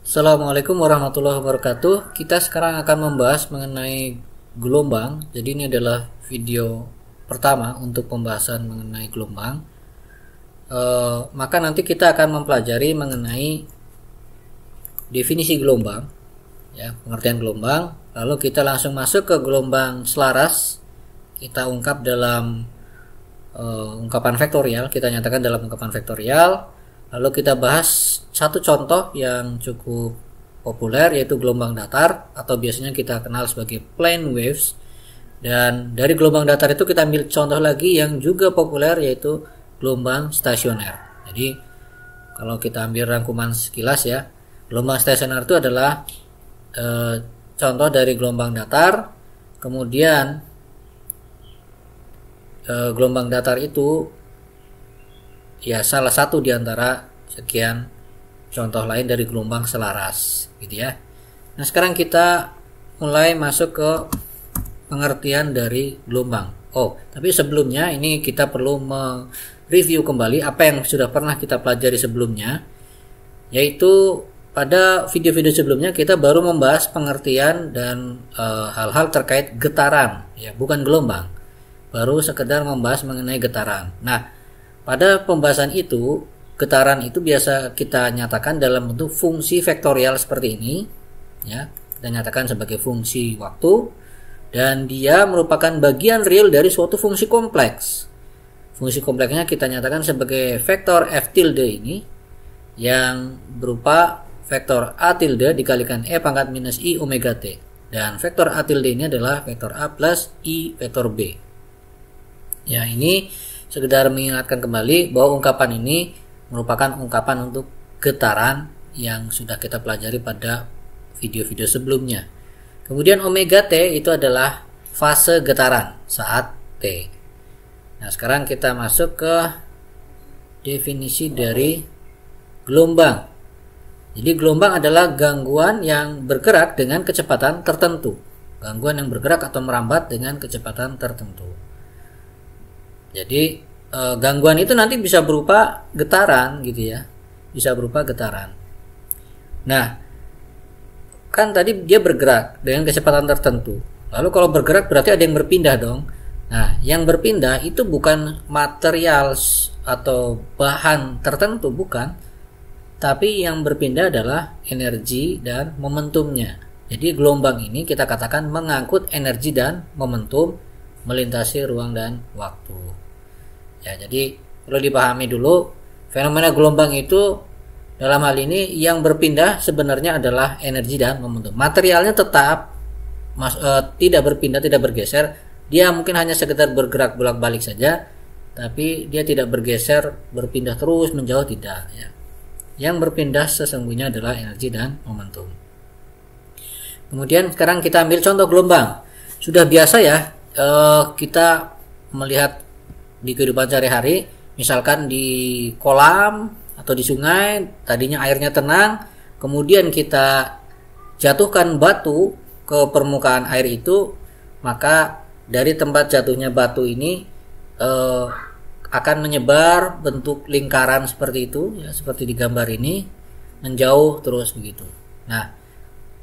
Assalamualaikum warahmatullahi wabarakatuh. Kita sekarang akan membahas mengenai gelombang. Jadi ini adalah video pertama untuk pembahasan mengenai gelombang. E, maka nanti kita akan mempelajari mengenai definisi gelombang, ya pengertian gelombang. Lalu kita langsung masuk ke gelombang selaras. Kita ungkap dalam e, ungkapan vektorial. Kita nyatakan dalam ungkapan vektorial Lalu kita bahas satu contoh yang cukup populer yaitu gelombang datar atau biasanya kita kenal sebagai plane waves. Dan dari gelombang datar itu kita ambil contoh lagi yang juga populer yaitu gelombang stasioner. Jadi kalau kita ambil rangkuman sekilas ya, gelombang stasioner itu adalah e, contoh dari gelombang datar. Kemudian e, gelombang datar itu ya salah satu di antara sekian contoh lain dari gelombang selaras gitu ya. Nah, sekarang kita mulai masuk ke pengertian dari gelombang. Oh, tapi sebelumnya ini kita perlu mereview kembali apa yang sudah pernah kita pelajari sebelumnya, yaitu pada video-video sebelumnya kita baru membahas pengertian dan eh, hal-hal e, terkait getaran, ya bukan gelombang. Baru sekedar membahas mengenai getaran. Nah, pada pembahasan itu, getaran itu biasa kita nyatakan dalam bentuk fungsi vektorial seperti ini ya kita nyatakan sebagai fungsi waktu dan dia merupakan bagian real dari suatu fungsi kompleks fungsi kompleksnya kita nyatakan sebagai vektor f tilde ini yang berupa vektor a tilde dikalikan e pangkat minus i omega t dan vektor a tilde ini adalah vektor a plus i vektor b ya ini sekedar mengingatkan kembali bahwa ungkapan ini merupakan ungkapan untuk getaran yang sudah kita pelajari pada video-video sebelumnya. Kemudian omega T itu adalah fase getaran saat T. Nah, sekarang kita masuk ke definisi dari gelombang. Jadi gelombang adalah gangguan yang bergerak dengan kecepatan tertentu. Gangguan yang bergerak atau merambat dengan kecepatan tertentu. Jadi uh, gangguan itu nanti bisa berupa getaran gitu ya bisa berupa getaran nah kan tadi dia bergerak dengan kecepatan tertentu lalu kalau bergerak berarti ada yang berpindah dong nah yang berpindah itu bukan material atau bahan tertentu bukan tapi yang berpindah adalah energi dan momentumnya jadi gelombang ini kita katakan mengangkut energi dan momentum melintasi ruang dan waktu ya jadi perlu dipahami dulu fenomena gelombang itu dalam hal ini yang berpindah sebenarnya adalah energi dan momentum materialnya tetap mas, uh, tidak berpindah tidak bergeser dia mungkin hanya sekedar bergerak bolak balik saja tapi dia tidak bergeser berpindah terus menjauh tidak ya yang berpindah sesungguhnya adalah energi dan momentum. Kemudian sekarang kita ambil contoh gelombang. Sudah biasa ya eh, kita melihat di kehidupan sehari-hari misalkan di kolam atau di sungai tadinya airnya tenang kemudian kita jatuhkan batu ke permukaan air itu maka dari tempat jatuhnya batu ini eh, akan menyebar bentuk lingkaran seperti itu ya seperti di gambar ini menjauh terus begitu nah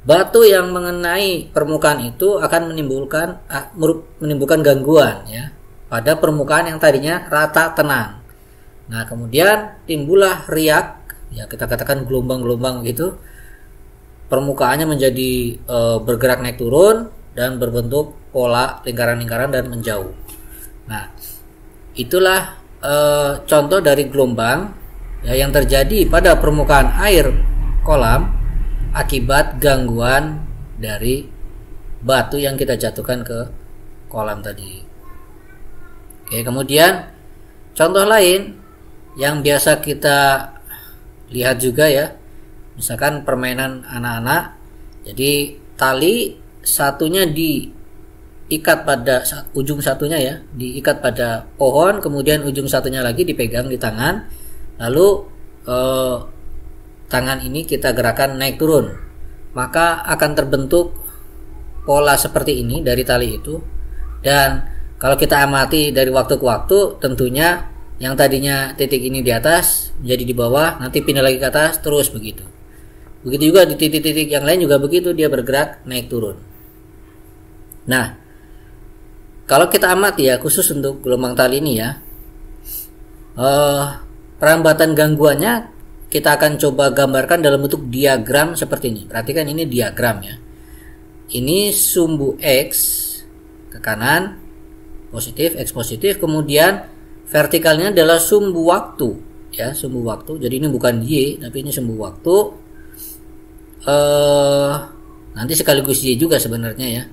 batu yang mengenai permukaan itu akan menimbulkan ah, menimbulkan gangguan ya pada permukaan yang tadinya rata tenang. Nah, kemudian timbullah riak, ya kita katakan gelombang-gelombang gitu. Permukaannya menjadi e, bergerak naik turun dan berbentuk pola lingkaran-lingkaran dan menjauh. Nah, itulah e, contoh dari gelombang ya, yang terjadi pada permukaan air kolam akibat gangguan dari batu yang kita jatuhkan ke kolam tadi. Oke, kemudian contoh lain yang biasa kita lihat juga ya. Misalkan permainan anak-anak. Jadi tali satunya diikat pada ujung satunya ya, diikat pada pohon, kemudian ujung satunya lagi dipegang di tangan. Lalu eh, tangan ini kita gerakan naik turun. Maka akan terbentuk pola seperti ini dari tali itu dan kalau kita amati dari waktu ke waktu, tentunya yang tadinya titik ini di atas menjadi di bawah, nanti pindah lagi ke atas terus begitu. Begitu juga di titik-titik yang lain juga begitu dia bergerak naik turun. Nah, kalau kita amati ya khusus untuk gelombang tali ini ya, eh, perambatan gangguannya kita akan coba gambarkan dalam bentuk diagram seperti ini. Perhatikan ini diagram ya. Ini sumbu X ke kanan, positif x positif kemudian vertikalnya adalah sumbu waktu ya sumbu waktu jadi ini bukan y tapi ini sumbu waktu eh nanti sekaligus y juga sebenarnya ya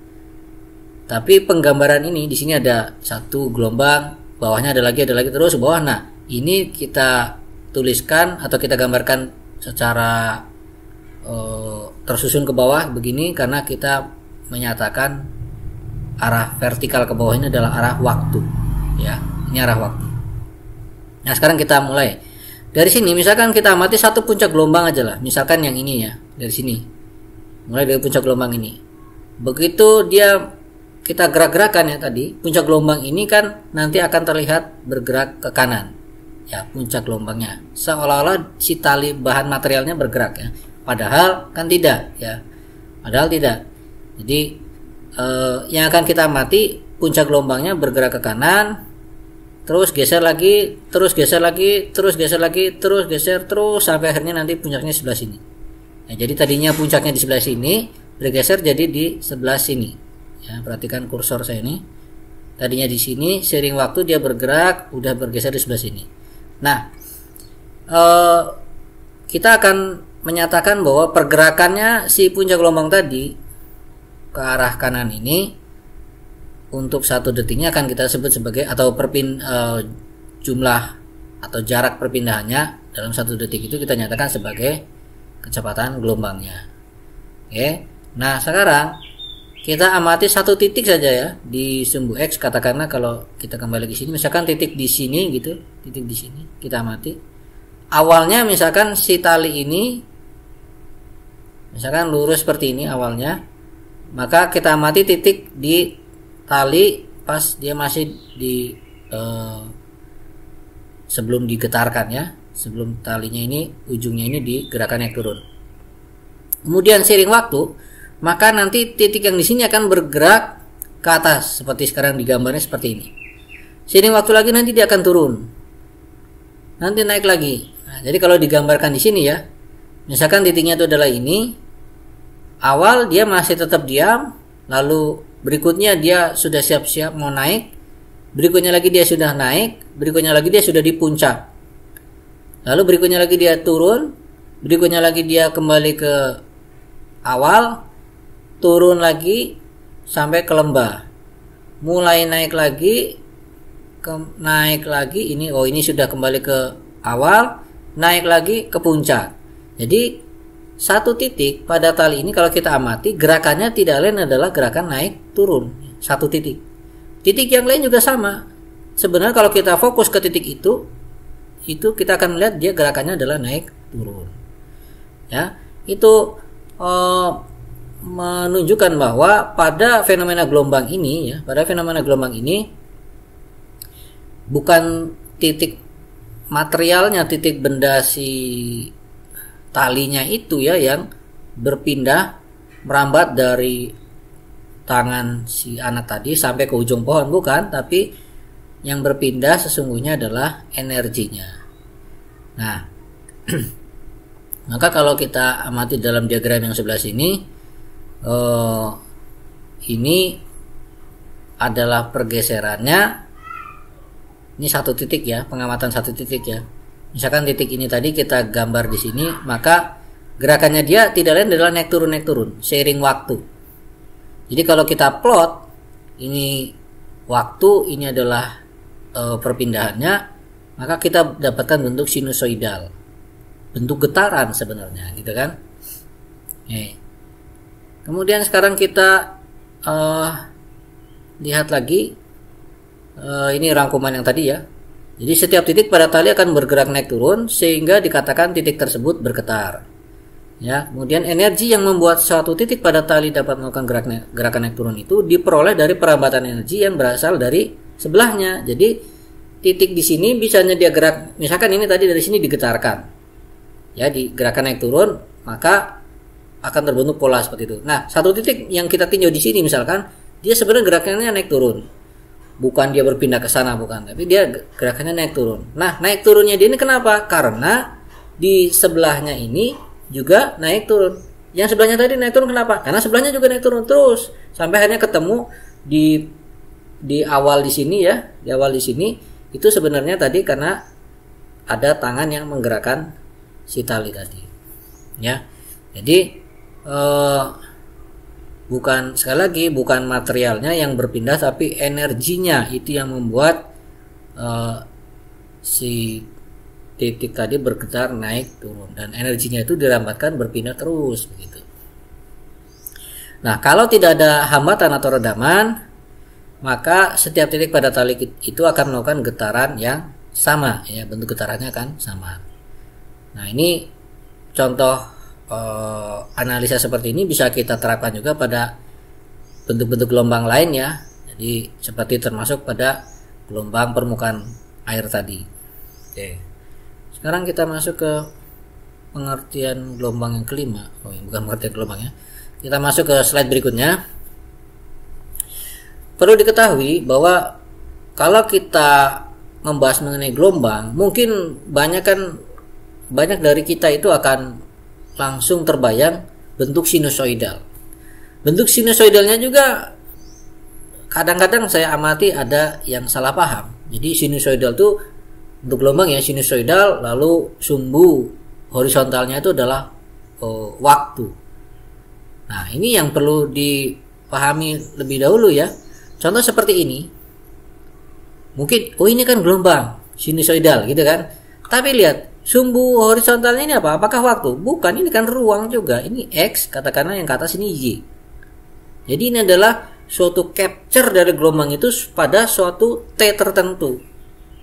tapi penggambaran ini di sini ada satu gelombang bawahnya ada lagi ada lagi terus bawah nah ini kita tuliskan atau kita gambarkan secara eh, tersusun ke bawah begini karena kita menyatakan arah vertikal ke bawah ini adalah arah waktu ya ini arah waktu nah sekarang kita mulai dari sini misalkan kita amati satu puncak gelombang aja lah misalkan yang ini ya dari sini mulai dari puncak gelombang ini begitu dia kita gerak-gerakan ya tadi puncak gelombang ini kan nanti akan terlihat bergerak ke kanan ya puncak gelombangnya seolah-olah si tali bahan materialnya bergerak ya padahal kan tidak ya padahal tidak jadi uh, yang akan kita amati puncak gelombangnya bergerak ke kanan terus geser lagi terus geser lagi terus geser lagi terus geser terus sampai akhirnya nanti puncaknya sebelah sini nah, jadi tadinya puncaknya di sebelah sini bergeser jadi di sebelah sini ya, perhatikan kursor saya ini tadinya di sini sering waktu dia bergerak udah bergeser di sebelah sini nah eh, kita akan menyatakan bahwa pergerakannya si puncak gelombang tadi ke arah kanan ini untuk satu detiknya akan kita sebut sebagai atau perpin uh, jumlah atau jarak perpindahannya dalam satu detik itu kita nyatakan sebagai kecepatan gelombangnya. Oke. Nah, sekarang kita amati satu titik saja ya di sumbu X katakanlah kalau kita kembali ke sini misalkan titik di sini gitu, titik di sini kita amati. Awalnya misalkan si tali ini misalkan lurus seperti ini awalnya maka kita amati titik di tali pas dia masih di eh, sebelum digetarkan ya sebelum talinya ini ujungnya ini digerakannya turun kemudian sharing waktu maka nanti titik yang di sini akan bergerak ke atas seperti sekarang digambarnya seperti ini Sharing waktu lagi nanti dia akan turun nanti naik lagi nah, jadi kalau digambarkan di sini ya misalkan titiknya itu adalah ini awal dia masih tetap diam, lalu berikutnya dia sudah siap-siap mau naik, berikutnya lagi dia sudah naik, berikutnya lagi dia sudah di puncak. Lalu berikutnya lagi dia turun, berikutnya lagi dia kembali ke awal, turun lagi sampai ke lembah. Mulai naik lagi, ke, naik lagi ini oh ini sudah kembali ke awal, naik lagi ke puncak. Jadi satu titik pada tali ini kalau kita amati gerakannya tidak lain adalah gerakan naik turun satu titik titik yang lain juga sama sebenarnya kalau kita fokus ke titik itu itu kita akan melihat dia gerakannya adalah naik turun ya itu eh, menunjukkan bahwa pada fenomena gelombang ini ya pada fenomena gelombang ini bukan titik materialnya titik benda si talinya itu ya yang berpindah merambat dari tangan si anak tadi sampai ke ujung pohon bukan tapi yang berpindah sesungguhnya adalah energinya nah maka kalau kita amati dalam diagram yang sebelah sini eh, ini adalah pergeserannya ini satu titik ya pengamatan satu titik ya misalkan titik ini tadi kita gambar di sini maka gerakannya dia tidak lain adalah naik turun naik turun seiring waktu jadi kalau kita plot ini waktu ini adalah e, perpindahannya maka kita dapatkan bentuk sinusoidal bentuk getaran sebenarnya gitu kan Oke. kemudian sekarang kita e, lihat lagi e, ini rangkuman yang tadi ya jadi setiap titik pada tali akan bergerak naik turun sehingga dikatakan titik tersebut bergetar. Ya, kemudian energi yang membuat suatu titik pada tali dapat melakukan gerak naik, gerakan naik turun itu diperoleh dari perambatan energi yang berasal dari sebelahnya. Jadi titik di sini bisanya dia gerak, misalkan ini tadi dari sini digetarkan. Ya, di gerakan naik turun, maka akan terbentuk pola seperti itu. Nah, satu titik yang kita tinjau di sini misalkan dia sebenarnya gerakannya naik turun bukan dia berpindah ke sana bukan tapi dia gerakannya naik turun nah naik turunnya dia ini kenapa karena di sebelahnya ini juga naik turun yang sebelahnya tadi naik turun kenapa karena sebelahnya juga naik turun terus sampai akhirnya ketemu di di awal di sini ya di awal di sini itu sebenarnya tadi karena ada tangan yang menggerakkan si tali tadi ya jadi eh, bukan sekali lagi bukan materialnya yang berpindah tapi energinya itu yang membuat uh, si titik tadi bergetar naik turun dan energinya itu dilambatkan berpindah terus begitu. Nah, kalau tidak ada hambatan atau redaman, maka setiap titik pada tali itu akan melakukan getaran yang sama ya, bentuk getarannya kan sama. Nah, ini contoh Eh, analisa seperti ini bisa kita terapkan juga pada bentuk-bentuk gelombang lain ya. Jadi seperti termasuk pada gelombang permukaan air tadi. Oke. Sekarang kita masuk ke pengertian gelombang yang kelima. Oh, bukan pengertian gelombang ya. Kita masuk ke slide berikutnya. Perlu diketahui bahwa kalau kita membahas mengenai gelombang, mungkin banyak kan banyak dari kita itu akan langsung terbayang bentuk sinusoidal. Bentuk sinusoidalnya juga kadang-kadang saya amati ada yang salah paham. Jadi sinusoidal itu untuk gelombang ya sinusoidal lalu sumbu horizontalnya itu adalah uh, waktu. Nah, ini yang perlu dipahami lebih dahulu ya. Contoh seperti ini. Mungkin oh ini kan gelombang sinusoidal gitu kan. Tapi lihat Sumbu horizontalnya ini apa? Apakah waktu? Bukan, ini kan ruang juga. Ini X, katakanlah yang ke atas ini Y. Jadi ini adalah suatu capture dari gelombang itu pada suatu T tertentu.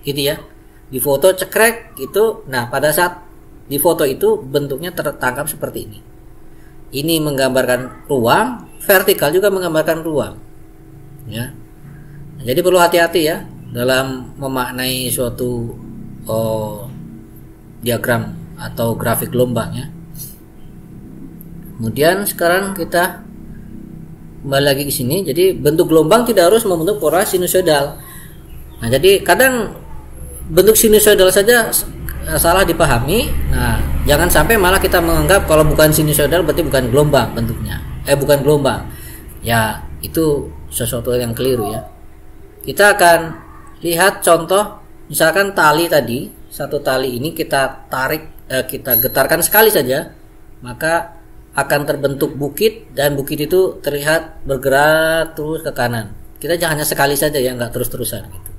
Gitu ya. Di foto cekrek itu, nah pada saat di foto itu bentuknya tertangkap seperti ini. Ini menggambarkan ruang, vertikal juga menggambarkan ruang. Ya. Nah, jadi perlu hati-hati ya dalam memaknai suatu oh, diagram atau grafik gelombangnya. kemudian sekarang kita kembali lagi ke sini jadi bentuk gelombang tidak harus membentuk pola sinusoidal nah jadi kadang bentuk sinusoidal saja eh, salah dipahami nah jangan sampai malah kita menganggap kalau bukan sinusoidal berarti bukan gelombang bentuknya eh bukan gelombang ya itu sesuatu yang keliru ya kita akan lihat contoh misalkan tali tadi satu tali ini kita tarik eh, kita getarkan sekali saja maka akan terbentuk bukit dan bukit itu terlihat bergerak terus ke kanan kita jangan hanya sekali saja ya nggak terus terusan gitu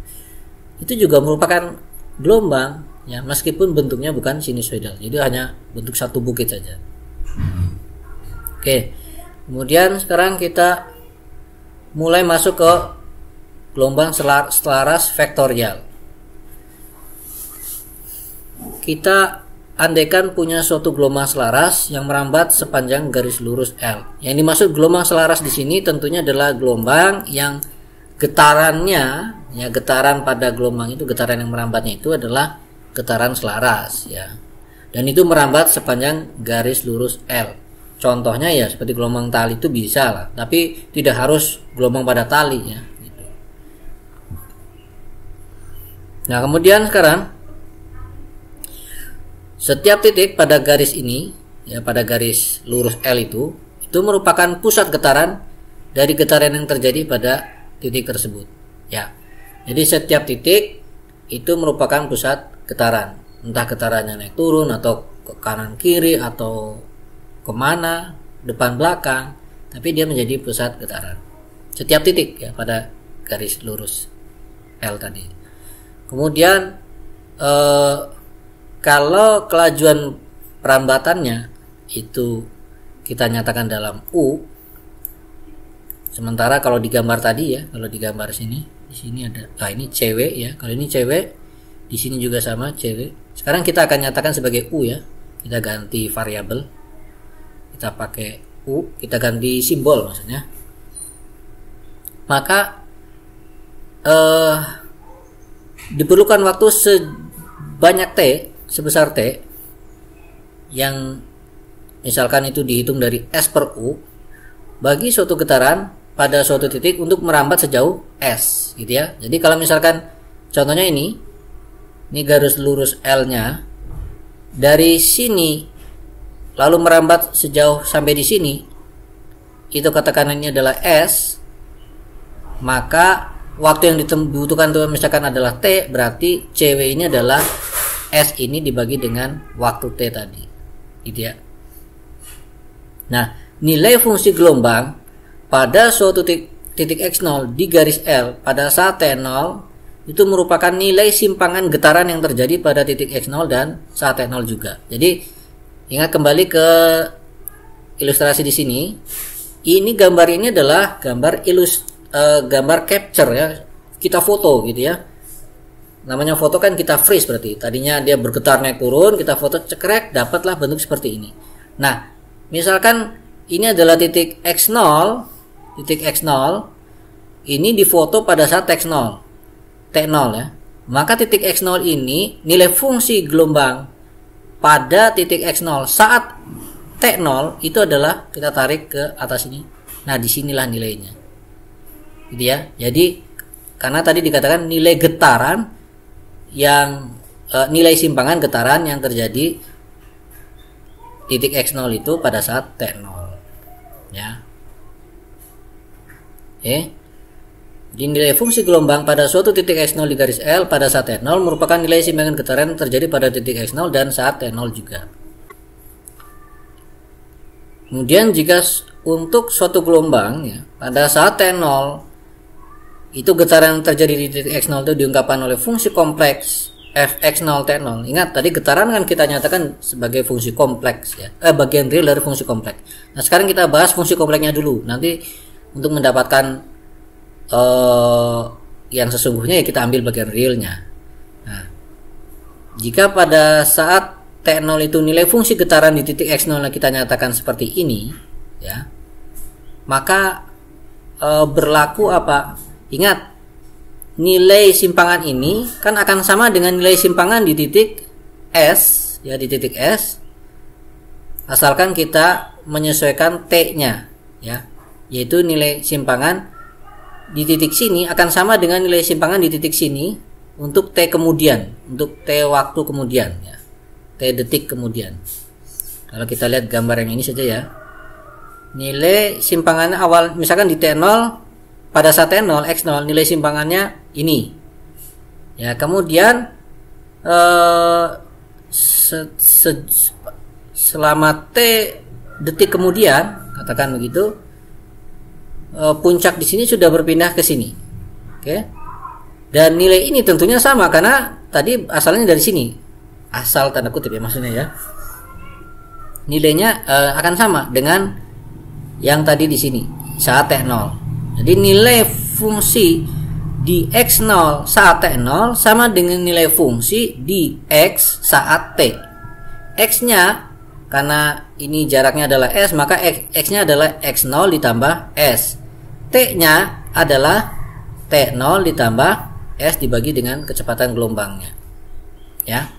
itu juga merupakan gelombang ya meskipun bentuknya bukan sinusoidal jadi hanya bentuk satu bukit saja oke kemudian sekarang kita mulai masuk ke gelombang selaras vektorial kita andaikan punya suatu gelombang selaras yang merambat sepanjang garis lurus L. Yang dimaksud gelombang selaras di sini tentunya adalah gelombang yang getarannya, ya getaran pada gelombang itu getaran yang merambatnya itu adalah getaran selaras, ya. Dan itu merambat sepanjang garis lurus L. Contohnya ya seperti gelombang tali itu bisa lah, tapi tidak harus gelombang pada tali ya. Gitu. Nah kemudian sekarang setiap titik pada garis ini, ya pada garis lurus L itu, itu merupakan pusat getaran dari getaran yang terjadi pada titik tersebut. Ya. Jadi setiap titik itu merupakan pusat getaran. Entah getarannya naik turun atau ke kanan kiri atau kemana, depan belakang, tapi dia menjadi pusat getaran. Setiap titik ya pada garis lurus L tadi. Kemudian eh, kalau kelajuan perambatannya itu kita nyatakan dalam U sementara kalau digambar tadi ya kalau digambar sini di sini ada ah ini cewek ya kalau ini cewek di sini juga sama cewek sekarang kita akan nyatakan sebagai U ya kita ganti variabel kita pakai U kita ganti simbol maksudnya maka eh, diperlukan waktu sebanyak T sebesar T yang misalkan itu dihitung dari S per U bagi suatu getaran pada suatu titik untuk merambat sejauh S gitu ya. Jadi kalau misalkan contohnya ini ini garis lurus L-nya dari sini lalu merambat sejauh sampai di sini itu katakanannya adalah S maka waktu yang dibutuhkan untuk misalkan adalah T berarti CW ini adalah S ini dibagi dengan waktu T tadi gitu ya nah nilai fungsi gelombang pada suatu titik, titik X0 di garis L pada saat T0 itu merupakan nilai simpangan getaran yang terjadi pada titik X0 dan saat T0 juga jadi ingat kembali ke ilustrasi di sini ini gambar ini adalah gambar ilus eh, gambar capture ya kita foto gitu ya namanya foto kan kita freeze berarti tadinya dia bergetar naik turun kita foto cekrek dapatlah bentuk seperti ini nah misalkan ini adalah titik x0 titik x0 ini difoto pada saat x0 t0 ya maka titik x0 ini nilai fungsi gelombang pada titik x0 saat t0 itu adalah kita tarik ke atas ini nah disinilah nilainya gitu ya jadi karena tadi dikatakan nilai getaran yang e, nilai simpangan getaran yang terjadi titik x0 itu pada saat t0 ya oke nilai fungsi gelombang pada suatu titik x0 di garis L pada saat t0 merupakan nilai simpangan getaran terjadi pada titik x0 dan saat t0 juga. Kemudian jika untuk suatu gelombang ya, pada saat t0 itu getaran yang terjadi di titik X0 itu diungkapkan oleh fungsi kompleks fx0 t0. Ingat tadi getaran kan kita nyatakan sebagai fungsi kompleks ya. Eh bagian real dari fungsi kompleks. Nah, sekarang kita bahas fungsi kompleksnya dulu. Nanti untuk mendapatkan uh, yang sesungguhnya ya kita ambil bagian realnya. Nah, jika pada saat t0 itu nilai fungsi getaran di titik x0 kita nyatakan seperti ini ya. Maka eh, berlaku apa? Ingat, nilai simpangan ini kan akan sama dengan nilai simpangan di titik S, ya di titik S. Asalkan kita menyesuaikan T-nya, ya. Yaitu nilai simpangan di titik sini akan sama dengan nilai simpangan di titik sini untuk T kemudian, untuk T waktu kemudian, ya. T detik kemudian. Kalau kita lihat gambar yang ini saja ya. Nilai simpangan awal misalkan di T0 pada saat T0, X0 nilai simpangannya ini. Ya, kemudian eh, selama T detik kemudian, katakan begitu, eh, puncak di sini sudah berpindah ke sini. Oke. Dan nilai ini tentunya sama karena tadi asalnya dari sini. Asal tanda kutip ya maksudnya ya. Nilainya eh, akan sama dengan yang tadi di sini saat T0. Jadi nilai fungsi di X0 saat T0 sama dengan nilai fungsi di X saat T. X-nya karena ini jaraknya adalah S maka X-nya adalah X0 ditambah S. T-nya adalah T0 ditambah S dibagi dengan kecepatan gelombangnya. Ya.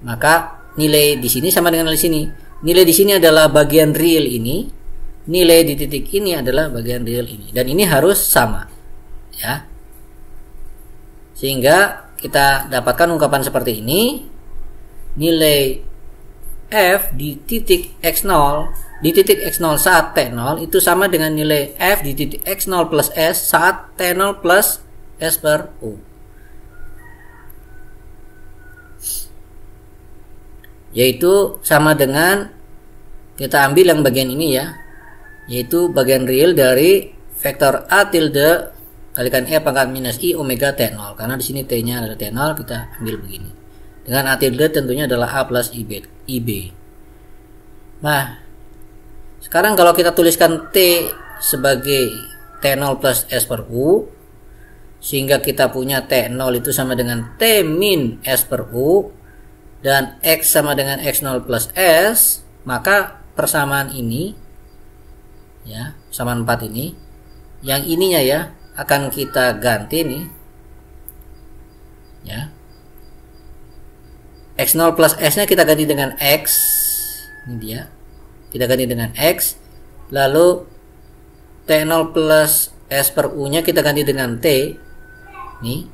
Maka nilai di sini sama dengan nilai di sini. Nilai di sini adalah bagian real ini nilai di titik ini adalah bagian real ini dan ini harus sama ya sehingga kita dapatkan ungkapan seperti ini nilai f di titik x0 di titik x0 saat t0 itu sama dengan nilai f di titik x0 plus s saat t0 plus s per u yaitu sama dengan kita ambil yang bagian ini ya yaitu bagian real dari vektor A tilde kalikan E pangkat minus I omega T0 karena di sini T-nya adalah T0 kita ambil begini dengan A tilde tentunya adalah A plus IB, IB. nah sekarang kalau kita tuliskan T sebagai T0 plus S per U sehingga kita punya T0 itu sama dengan T min S per U dan X sama dengan X0 plus S maka persamaan ini ya sama 4 ini yang ininya ya akan kita ganti nih ya x0 plus s nya kita ganti dengan x ini dia kita ganti dengan x lalu t0 plus s per u nya kita ganti dengan t nih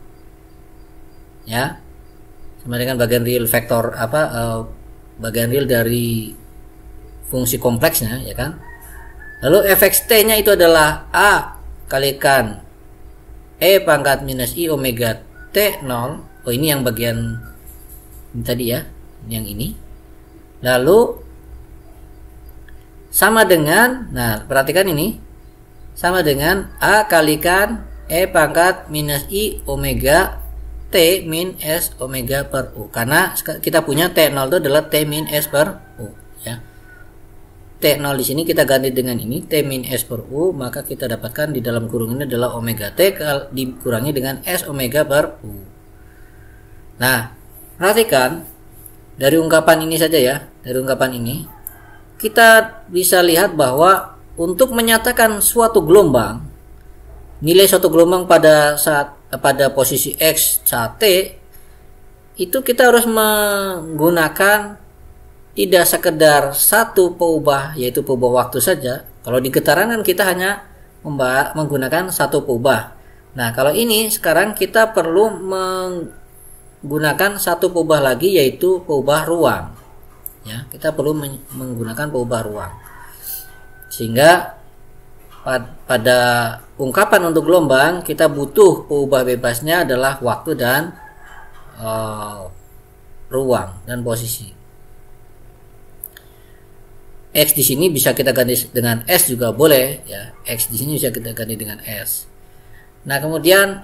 ya sama dengan bagian real vektor apa uh, bagian real dari fungsi kompleksnya ya kan Lalu efek T-nya itu adalah A kalikan E pangkat minus I omega T0. Oh ini yang bagian ini tadi ya, yang ini. Lalu sama dengan, nah perhatikan ini, sama dengan A kalikan E pangkat minus I omega T min S omega per U. Karena kita punya T0 itu adalah T min S per U. T0 di sini kita ganti dengan ini T min S per U maka kita dapatkan di dalam kurung ini adalah omega T dikurangi dengan S omega per U nah perhatikan dari ungkapan ini saja ya dari ungkapan ini kita bisa lihat bahwa untuk menyatakan suatu gelombang nilai suatu gelombang pada saat pada posisi X saat T itu kita harus menggunakan tidak sekedar satu peubah yaitu peubah waktu saja. Kalau di getaran kan kita hanya menggunakan satu peubah. Nah, kalau ini sekarang kita perlu menggunakan satu peubah lagi yaitu peubah ruang. Ya, kita perlu menggunakan peubah ruang. Sehingga pada ungkapan untuk gelombang kita butuh peubah bebasnya adalah waktu dan uh, ruang dan posisi. X di sini bisa kita ganti dengan S juga boleh ya. X di sini bisa kita ganti dengan S. Nah, kemudian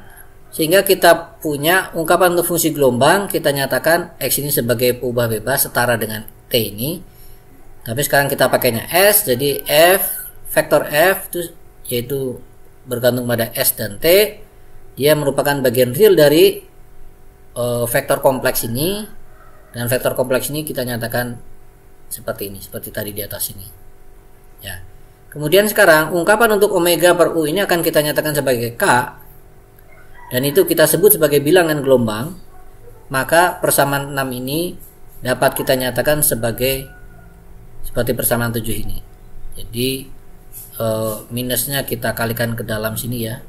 sehingga kita punya ungkapan untuk fungsi gelombang kita nyatakan X ini sebagai peubah bebas setara dengan T ini. Tapi sekarang kita pakainya S jadi F vektor F itu yaitu bergantung pada S dan T. Dia merupakan bagian real dari uh, vektor kompleks ini dan vektor kompleks ini kita nyatakan seperti ini, seperti tadi di atas ini. Ya. Kemudian sekarang ungkapan untuk omega per u ini akan kita nyatakan sebagai k dan itu kita sebut sebagai bilangan gelombang. Maka persamaan 6 ini dapat kita nyatakan sebagai seperti persamaan 7 ini. Jadi eh, minusnya kita kalikan ke dalam sini ya.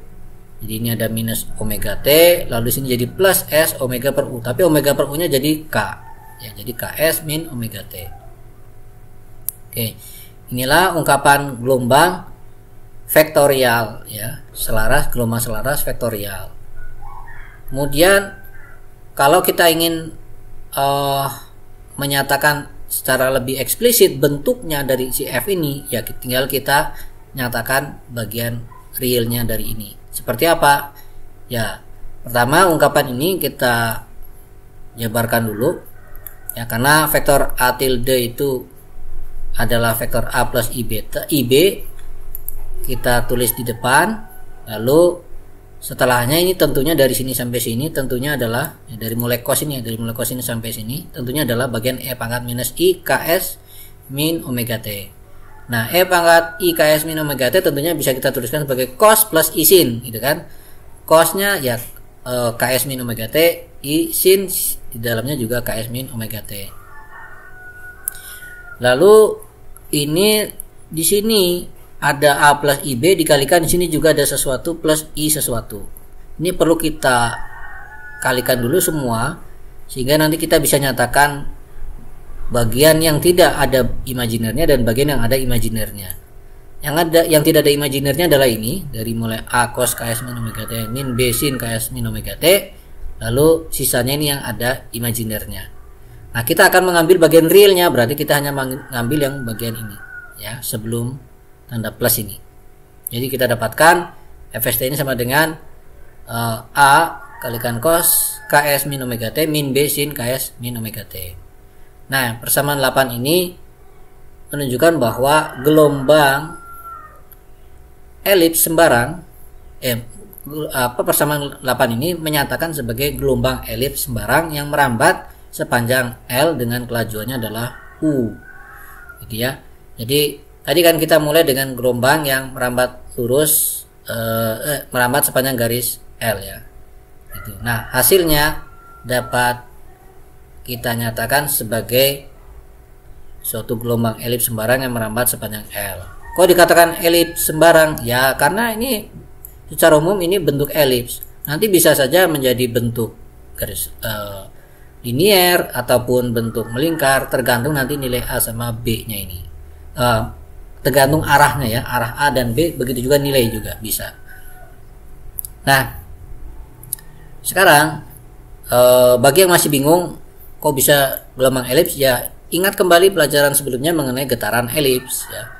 Jadi ini ada minus omega t, lalu sini jadi plus s omega per u. Tapi omega per u-nya jadi k. Ya, jadi ks min omega t. Oke, inilah ungkapan gelombang vektorial ya, selaras gelombang selaras vektorial. Kemudian kalau kita ingin uh, menyatakan secara lebih eksplisit bentuknya dari si f ini, ya tinggal kita nyatakan bagian realnya dari ini. Seperti apa? Ya, pertama ungkapan ini kita jabarkan dulu ya karena vektor a tilde itu adalah vektor A plus IB. IB kita tulis di depan, lalu setelahnya ini tentunya dari sini sampai sini tentunya adalah ya dari mulai cos ini dari mulai cos ini sampai sini tentunya adalah bagian e pangkat minus i ks min omega t nah e pangkat i ks min omega t tentunya bisa kita tuliskan sebagai cos plus i sin gitu kan cosnya ya eh, ks min omega t i sin di dalamnya juga ks min omega t Lalu ini di sini ada A plus IB dikalikan di sini juga ada sesuatu plus I sesuatu. Ini perlu kita kalikan dulu semua sehingga nanti kita bisa nyatakan bagian yang tidak ada imajinernya dan bagian yang ada imajinernya. Yang ada yang tidak ada imajinernya adalah ini dari mulai A cos KS min omega T min B sin KS min omega T lalu sisanya ini yang ada imajinernya. Nah, kita akan mengambil bagian realnya, berarti kita hanya mengambil yang bagian ini ya, sebelum tanda plus ini. Jadi kita dapatkan FST ini sama dengan uh, A kalikan cos KS min omega T min B sin KS min omega T. Nah, persamaan 8 ini menunjukkan bahwa gelombang elips sembarang eh, apa persamaan 8 ini menyatakan sebagai gelombang elips sembarang yang merambat sepanjang L dengan kelajuannya adalah U gitu ya jadi tadi kan kita mulai dengan gelombang yang merambat lurus eh, eh merambat sepanjang garis L ya gitu. nah hasilnya dapat kita nyatakan sebagai suatu gelombang elips sembarang yang merambat sepanjang L kok dikatakan elips sembarang ya karena ini secara umum ini bentuk elips nanti bisa saja menjadi bentuk garis eh, linier ataupun bentuk melingkar tergantung nanti nilai A sama B nya ini uh, tergantung arahnya ya arah A dan B begitu juga nilai juga bisa nah sekarang uh, bagi yang masih bingung kok bisa gelombang elips ya ingat kembali pelajaran sebelumnya mengenai getaran elips ya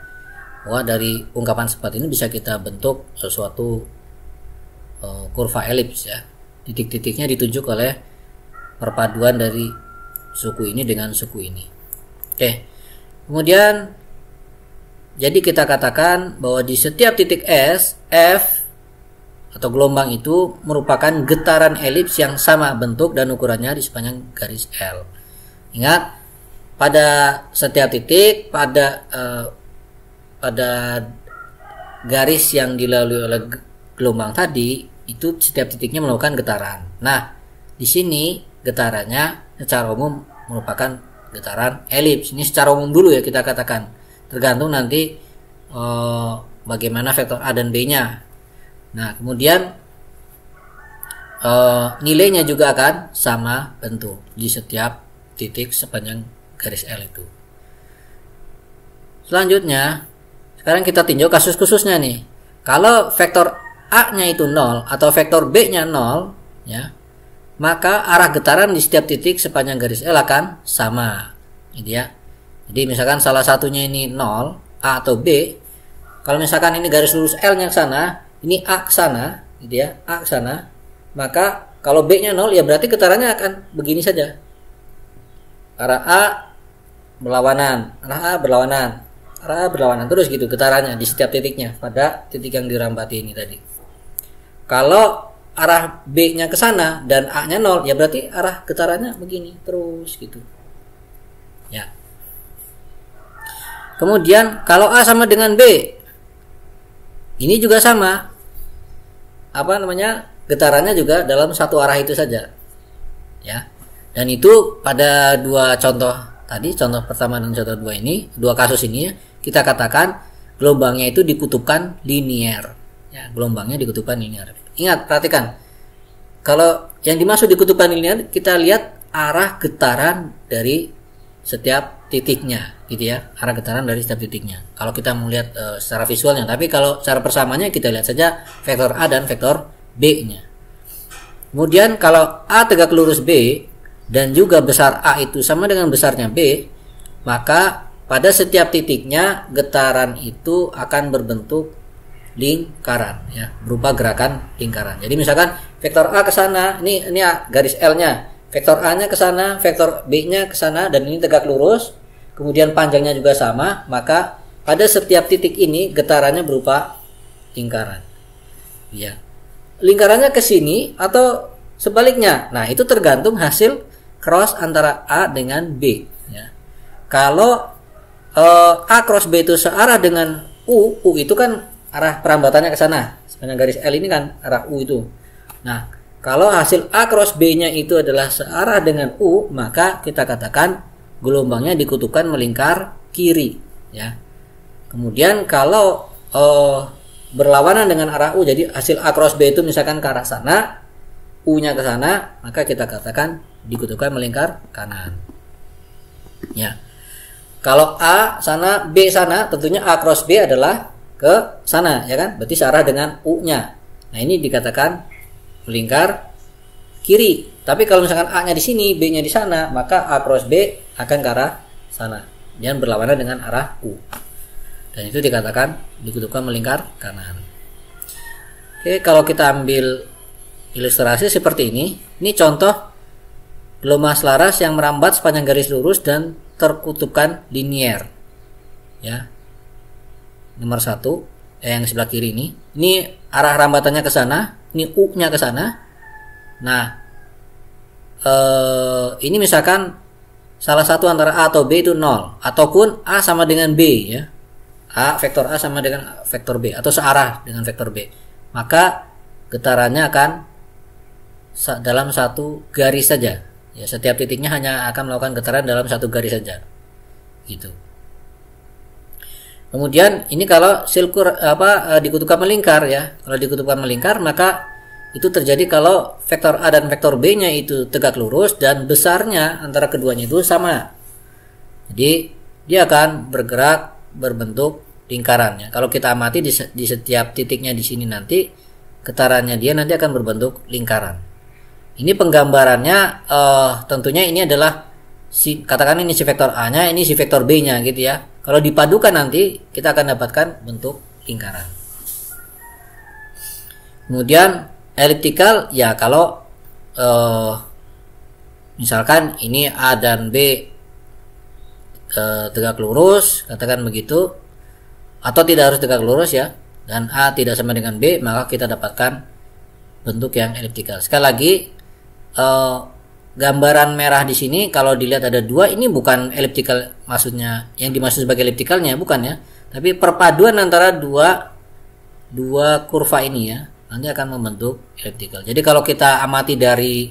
bahwa dari ungkapan seperti ini bisa kita bentuk sesuatu uh, kurva elips ya titik-titiknya ditunjuk oleh perpaduan dari suku ini dengan suku ini. Oke. Kemudian jadi kita katakan bahwa di setiap titik S, F atau gelombang itu merupakan getaran elips yang sama bentuk dan ukurannya di sepanjang garis L. Ingat, pada setiap titik pada eh, pada garis yang dilalui oleh gelombang tadi itu setiap titiknya melakukan getaran. Nah, di sini getarannya secara umum merupakan getaran elips. Ini secara umum dulu ya kita katakan. Tergantung nanti eh, bagaimana vektor A dan B-nya. Nah, kemudian eh, nilainya juga akan sama bentuk di setiap titik sepanjang garis L itu. Selanjutnya, sekarang kita tinjau kasus khususnya nih. Kalau vektor A-nya itu 0 atau vektor B-nya 0, ya maka arah getaran di setiap titik sepanjang garis L akan sama. ini gitu ya. Jadi misalkan salah satunya ini 0, A atau B. Kalau misalkan ini garis lurus l yang sana, ini A ke sana, gitu ya, A ke sana, maka kalau B-nya 0 ya berarti getarannya akan begini saja. Arah A berlawanan, arah A berlawanan, arah A berlawanan terus gitu getarannya di setiap titiknya pada titik yang dirambati ini tadi. Kalau arah B-nya ke sana dan A-nya nol, ya berarti arah getarannya begini terus gitu. Ya. Kemudian kalau A sama dengan B, ini juga sama. Apa namanya? Getarannya juga dalam satu arah itu saja. Ya. Dan itu pada dua contoh tadi, contoh pertama dan contoh dua ini, dua kasus ini kita katakan gelombangnya itu dikutupkan linier. Ya, gelombangnya dikutupkan linier. Ingat, perhatikan. Kalau yang dimaksud di kutubkan linear, kita lihat arah getaran dari setiap titiknya, gitu ya. Arah getaran dari setiap titiknya. Kalau kita melihat e, eh, secara visualnya, tapi kalau secara persamaannya kita lihat saja vektor A dan vektor B-nya. Kemudian kalau A tegak lurus B dan juga besar A itu sama dengan besarnya B, maka pada setiap titiknya getaran itu akan berbentuk lingkaran ya berupa gerakan lingkaran jadi misalkan vektor A ke sana ini ini garis L nya vektor A nya ke sana vektor B nya ke sana dan ini tegak lurus kemudian panjangnya juga sama maka pada setiap titik ini getarannya berupa lingkaran ya lingkarannya ke sini atau sebaliknya nah itu tergantung hasil cross antara A dengan B ya kalau eh, A cross B itu searah dengan U U itu kan arah perambatannya ke sana. sebenarnya garis L ini kan arah U itu. Nah, kalau hasil A cross B-nya itu adalah searah dengan U, maka kita katakan gelombangnya dikutukan melingkar kiri, ya. Kemudian kalau eh, berlawanan dengan arah U, jadi hasil A cross B itu misalkan ke arah sana, U-nya ke sana, maka kita katakan dikutukan melingkar kanan. Ya. Kalau A sana, B sana, tentunya A cross B adalah ke sana ya kan berarti searah dengan U nya nah ini dikatakan melingkar kiri tapi kalau misalkan A nya di sini B nya di sana maka A cross B akan ke arah sana dan berlawanan dengan arah U dan itu dikatakan dikutupkan melingkar kanan oke kalau kita ambil ilustrasi seperti ini ini contoh gelombang selaras yang merambat sepanjang garis lurus dan terkutupkan linier ya nomor satu eh, yang sebelah kiri ini ini arah rambatannya ke sana ini u nya ke sana nah eh, ini misalkan salah satu antara a atau b itu 0 ataupun a sama dengan b ya a vektor a sama dengan vektor b atau searah dengan vektor b maka getarannya akan dalam satu garis saja ya setiap titiknya hanya akan melakukan getaran dalam satu garis saja gitu Kemudian ini kalau silkur apa eh, dikutukan melingkar ya. Kalau dikutukan melingkar maka itu terjadi kalau vektor A dan vektor B-nya itu tegak lurus dan besarnya antara keduanya itu sama. Jadi dia akan bergerak berbentuk lingkaran ya. Kalau kita amati di, di setiap titiknya di sini nanti getarannya dia nanti akan berbentuk lingkaran. Ini penggambarannya uh, tentunya ini adalah si katakan ini si vektor A-nya, ini si vektor B-nya gitu ya. Kalau dipadukan nanti kita akan dapatkan bentuk lingkaran. Kemudian elliptical ya kalau eh, misalkan ini A dan B eh, tegak lurus katakan begitu atau tidak harus tegak lurus ya dan A tidak sama dengan B maka kita dapatkan bentuk yang elliptical. Sekali lagi eh, gambaran merah di sini kalau dilihat ada dua ini bukan elliptical maksudnya yang dimaksud sebagai ellipticalnya bukan ya tapi perpaduan antara dua dua kurva ini ya nanti akan membentuk elliptical jadi kalau kita amati dari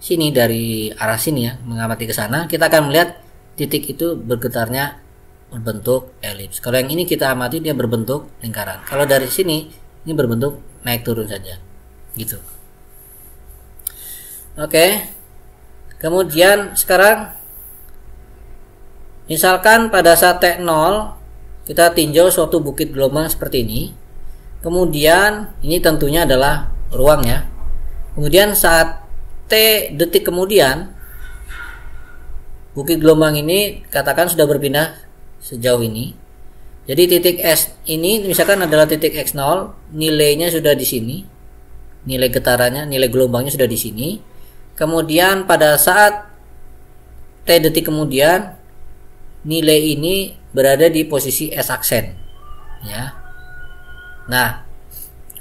sini dari arah sini ya mengamati ke sana kita akan melihat titik itu bergetarnya berbentuk elips kalau yang ini kita amati dia berbentuk lingkaran kalau dari sini ini berbentuk naik turun saja gitu oke kemudian sekarang misalkan pada saat T0 kita tinjau suatu bukit gelombang seperti ini kemudian ini tentunya adalah ruang ya kemudian saat T detik kemudian bukit gelombang ini katakan sudah berpindah sejauh ini jadi titik S ini misalkan adalah titik X0 nilainya sudah di sini nilai getarannya nilai gelombangnya sudah di sini Kemudian pada saat T detik kemudian nilai ini berada di posisi S aksen. Ya. Nah,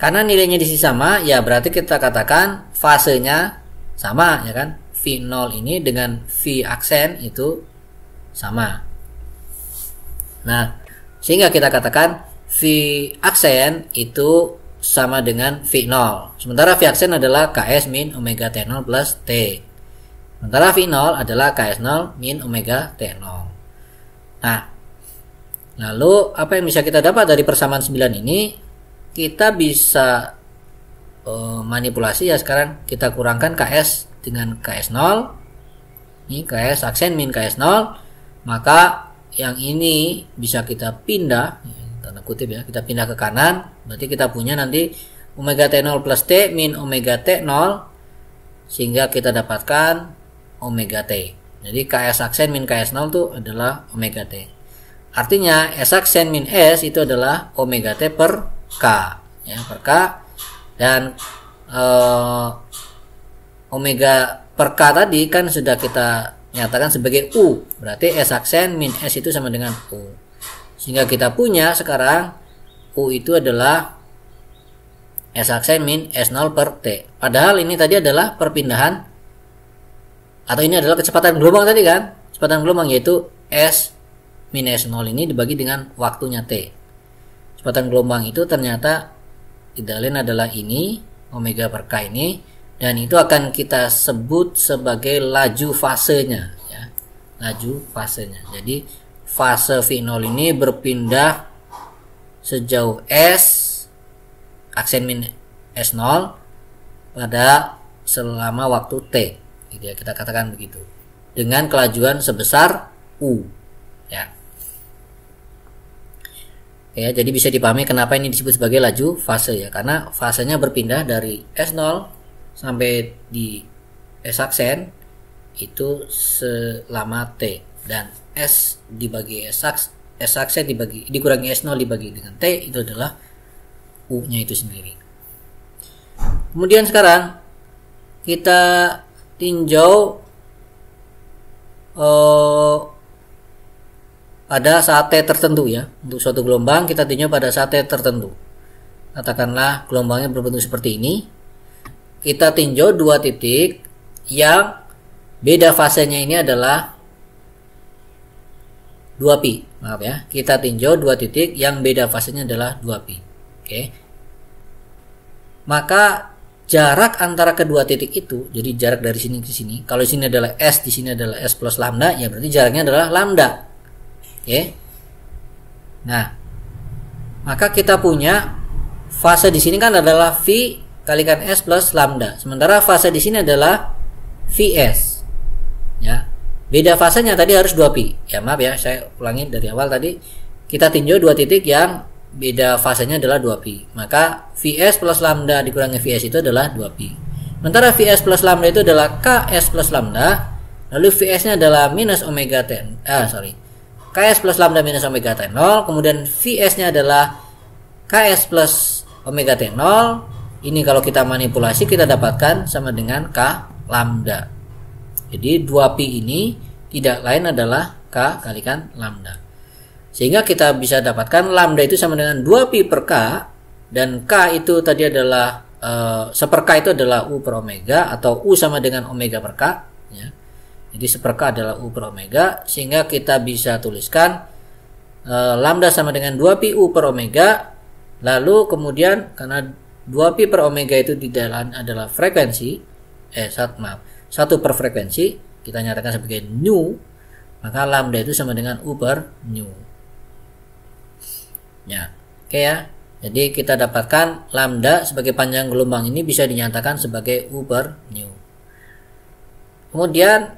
karena nilainya di sisi sama, ya berarti kita katakan fasenya sama ya kan? V0 ini dengan V aksen itu sama. Nah, sehingga kita katakan V aksen itu sama dengan V0. Sementara V aksen adalah Ks min omega T0 plus T. Sementara V0 adalah Ks0 min omega T0. Nah, lalu apa yang bisa kita dapat dari persamaan 9 ini? Kita bisa uh, manipulasi ya sekarang kita kurangkan Ks dengan Ks0. Ini Ks aksen min Ks0. Maka yang ini bisa kita pindah tanda kutip ya kita pindah ke kanan berarti kita punya nanti omega t0 plus t min omega t0 sehingga kita dapatkan omega t jadi ks aksen min ks0 itu adalah omega t artinya s aksen min s itu adalah omega t per k ya per k dan eh, omega per k tadi kan sudah kita nyatakan sebagai u berarti s aksen min s itu sama dengan u sehingga kita punya sekarang U itu adalah S aksen min S0 per T padahal ini tadi adalah perpindahan atau ini adalah kecepatan gelombang tadi kan kecepatan gelombang yaitu S min S0 ini dibagi dengan waktunya T kecepatan gelombang itu ternyata idealin adalah ini omega per K ini dan itu akan kita sebut sebagai laju fasenya ya laju fasenya jadi fase v0 ini berpindah sejauh S aksen min S0 pada selama waktu T gitu ya kita katakan begitu dengan kelajuan sebesar U ya ya jadi bisa dipahami kenapa ini disebut sebagai laju fase ya karena fasenya berpindah dari S0 sampai di S aksen itu selama T dan S dibagi S aks S aksen dibagi dikurangi S0 dibagi dengan T itu adalah U-nya itu sendiri. Kemudian sekarang kita tinjau uh, pada saat T tertentu ya. Untuk suatu gelombang kita tinjau pada saat T tertentu. Katakanlah gelombangnya berbentuk seperti ini. Kita tinjau dua titik yang beda fasenya ini adalah 2 pi maaf ya kita tinjau dua titik yang beda fasenya adalah 2 pi oke maka jarak antara kedua titik itu jadi jarak dari sini ke sini kalau di sini adalah s di sini adalah s plus lambda ya berarti jaraknya adalah lambda oke nah maka kita punya fase di sini kan adalah v kalikan s plus lambda sementara fase di sini adalah vs ya Beda fasenya tadi harus 2pi. Ya maaf ya, saya ulangi dari awal tadi. Kita tinjau dua titik yang beda fasenya adalah 2pi. Maka Vs plus lambda dikurangi Vs itu adalah 2pi. Sementara Vs plus lambda itu adalah Ks plus lambda. Lalu Vs-nya adalah minus omega t Ah, sorry. Ks plus lambda minus omega t 0. Kemudian Vs-nya adalah Ks plus omega t 0. Ini kalau kita manipulasi kita dapatkan sama dengan K lambda. Jadi 2pi ini tidak lain adalah k kalikan lambda. Sehingga kita bisa dapatkan lambda itu sama dengan 2pi per k dan k itu tadi adalah e, seper k itu adalah u per omega atau u sama dengan omega per k ya. Jadi seper k adalah u per omega sehingga kita bisa tuliskan e, lambda sama dengan 2pi u per omega lalu kemudian karena 2pi per omega itu di dalam adalah frekuensi eh saat maaf satu per frekuensi kita nyatakan sebagai nu maka lambda itu sama dengan u per nu ya oke ya jadi kita dapatkan lambda sebagai panjang gelombang ini bisa dinyatakan sebagai u per nu kemudian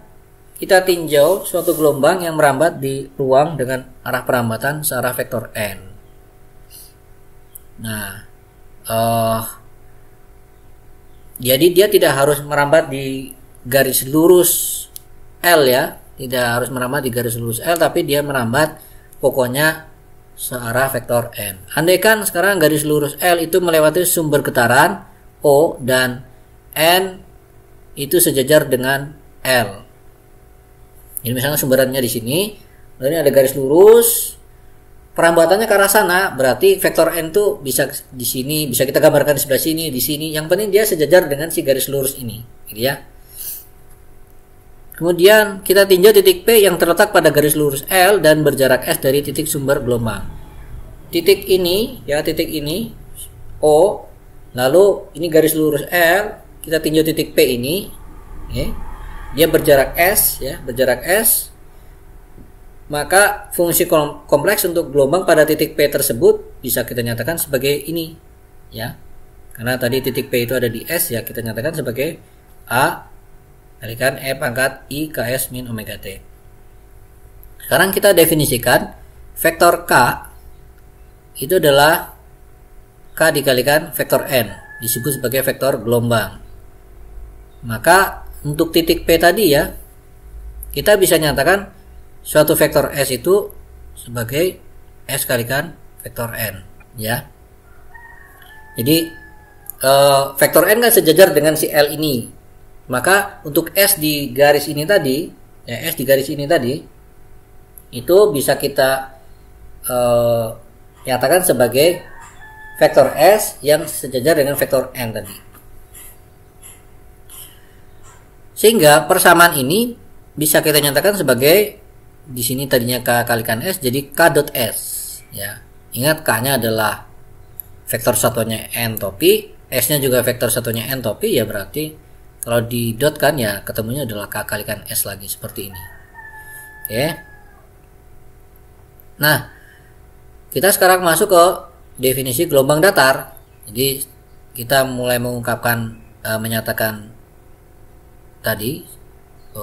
kita tinjau suatu gelombang yang merambat di ruang dengan arah perambatan searah vektor n nah uh, jadi dia tidak harus merambat di garis lurus L ya tidak harus merambat di garis lurus L tapi dia merambat pokoknya searah vektor N andaikan sekarang garis lurus L itu melewati sumber getaran O dan N itu sejajar dengan L Ini misalnya sumberannya di sini lalu ini ada garis lurus perambatannya ke arah sana berarti vektor n itu bisa di sini bisa kita gambarkan di sebelah sini di sini yang penting dia sejajar dengan si garis lurus ini gitu ya Kemudian kita tinjau titik P yang terletak pada garis lurus L dan berjarak S dari titik sumber gelombang. Titik ini, ya titik ini O, lalu ini garis lurus L, kita tinjau titik P ini, ya, dia berjarak S, ya berjarak S. Maka fungsi kompleks untuk gelombang pada titik P tersebut bisa kita nyatakan sebagai ini, ya. Karena tadi titik P itu ada di S, ya kita nyatakan sebagai A Kalikan E pangkat I S min omega T. Sekarang kita definisikan vektor K itu adalah K dikalikan vektor N disebut sebagai vektor gelombang. Maka untuk titik P tadi ya kita bisa nyatakan suatu vektor S itu sebagai S kalikan vektor N ya. Jadi uh, vektor n kan sejajar dengan si l ini maka untuk S di garis ini tadi, ya S di garis ini tadi, itu bisa kita uh, nyatakan sebagai vektor S yang sejajar dengan vektor N tadi. Sehingga persamaan ini bisa kita nyatakan sebagai di sini tadinya K kalikan S jadi K dot S. Ya. Ingat K-nya adalah vektor satunya N topi, S-nya juga vektor satunya N topi, ya berarti kalau di dot kan ya ketemunya adalah K kalikan S lagi seperti ini. Oke. Nah, kita sekarang masuk ke definisi gelombang datar. Jadi kita mulai mengungkapkan e, menyatakan tadi e,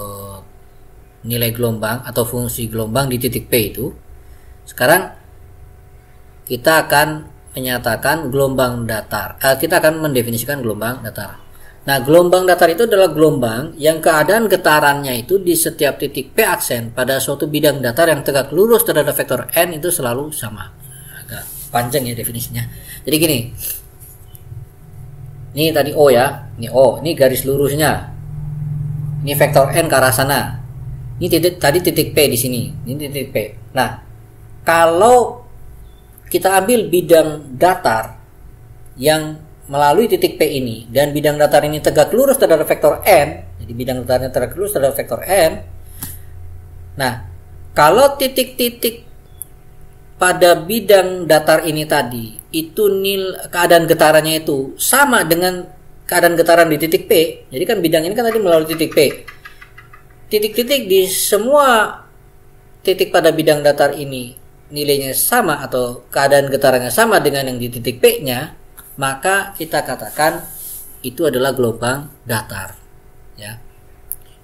nilai gelombang atau fungsi gelombang di titik P itu. Sekarang kita akan menyatakan gelombang datar. Eh, kita akan mendefinisikan gelombang datar. Nah, gelombang datar itu adalah gelombang yang keadaan getarannya itu di setiap titik P aksen pada suatu bidang datar yang tegak lurus terhadap vektor N itu selalu sama. Nah, agak panjang ya definisinya. Jadi gini. Ini tadi O ya. Ini O, ini garis lurusnya. Ini vektor N ke arah sana. Ini titik tadi titik P di sini. Ini titik P. Nah, kalau kita ambil bidang datar yang melalui titik P ini dan bidang datar ini tegak lurus terhadap vektor n, jadi bidang datarnya tegak lurus terhadap vektor n. Nah, kalau titik-titik pada bidang datar ini tadi itu nil keadaan getarannya itu sama dengan keadaan getaran di titik P. Jadi kan bidang ini kan tadi melalui titik P. Titik-titik di semua titik pada bidang datar ini nilainya sama atau keadaan getarannya sama dengan yang di titik P-nya, maka kita katakan itu adalah gelombang datar ya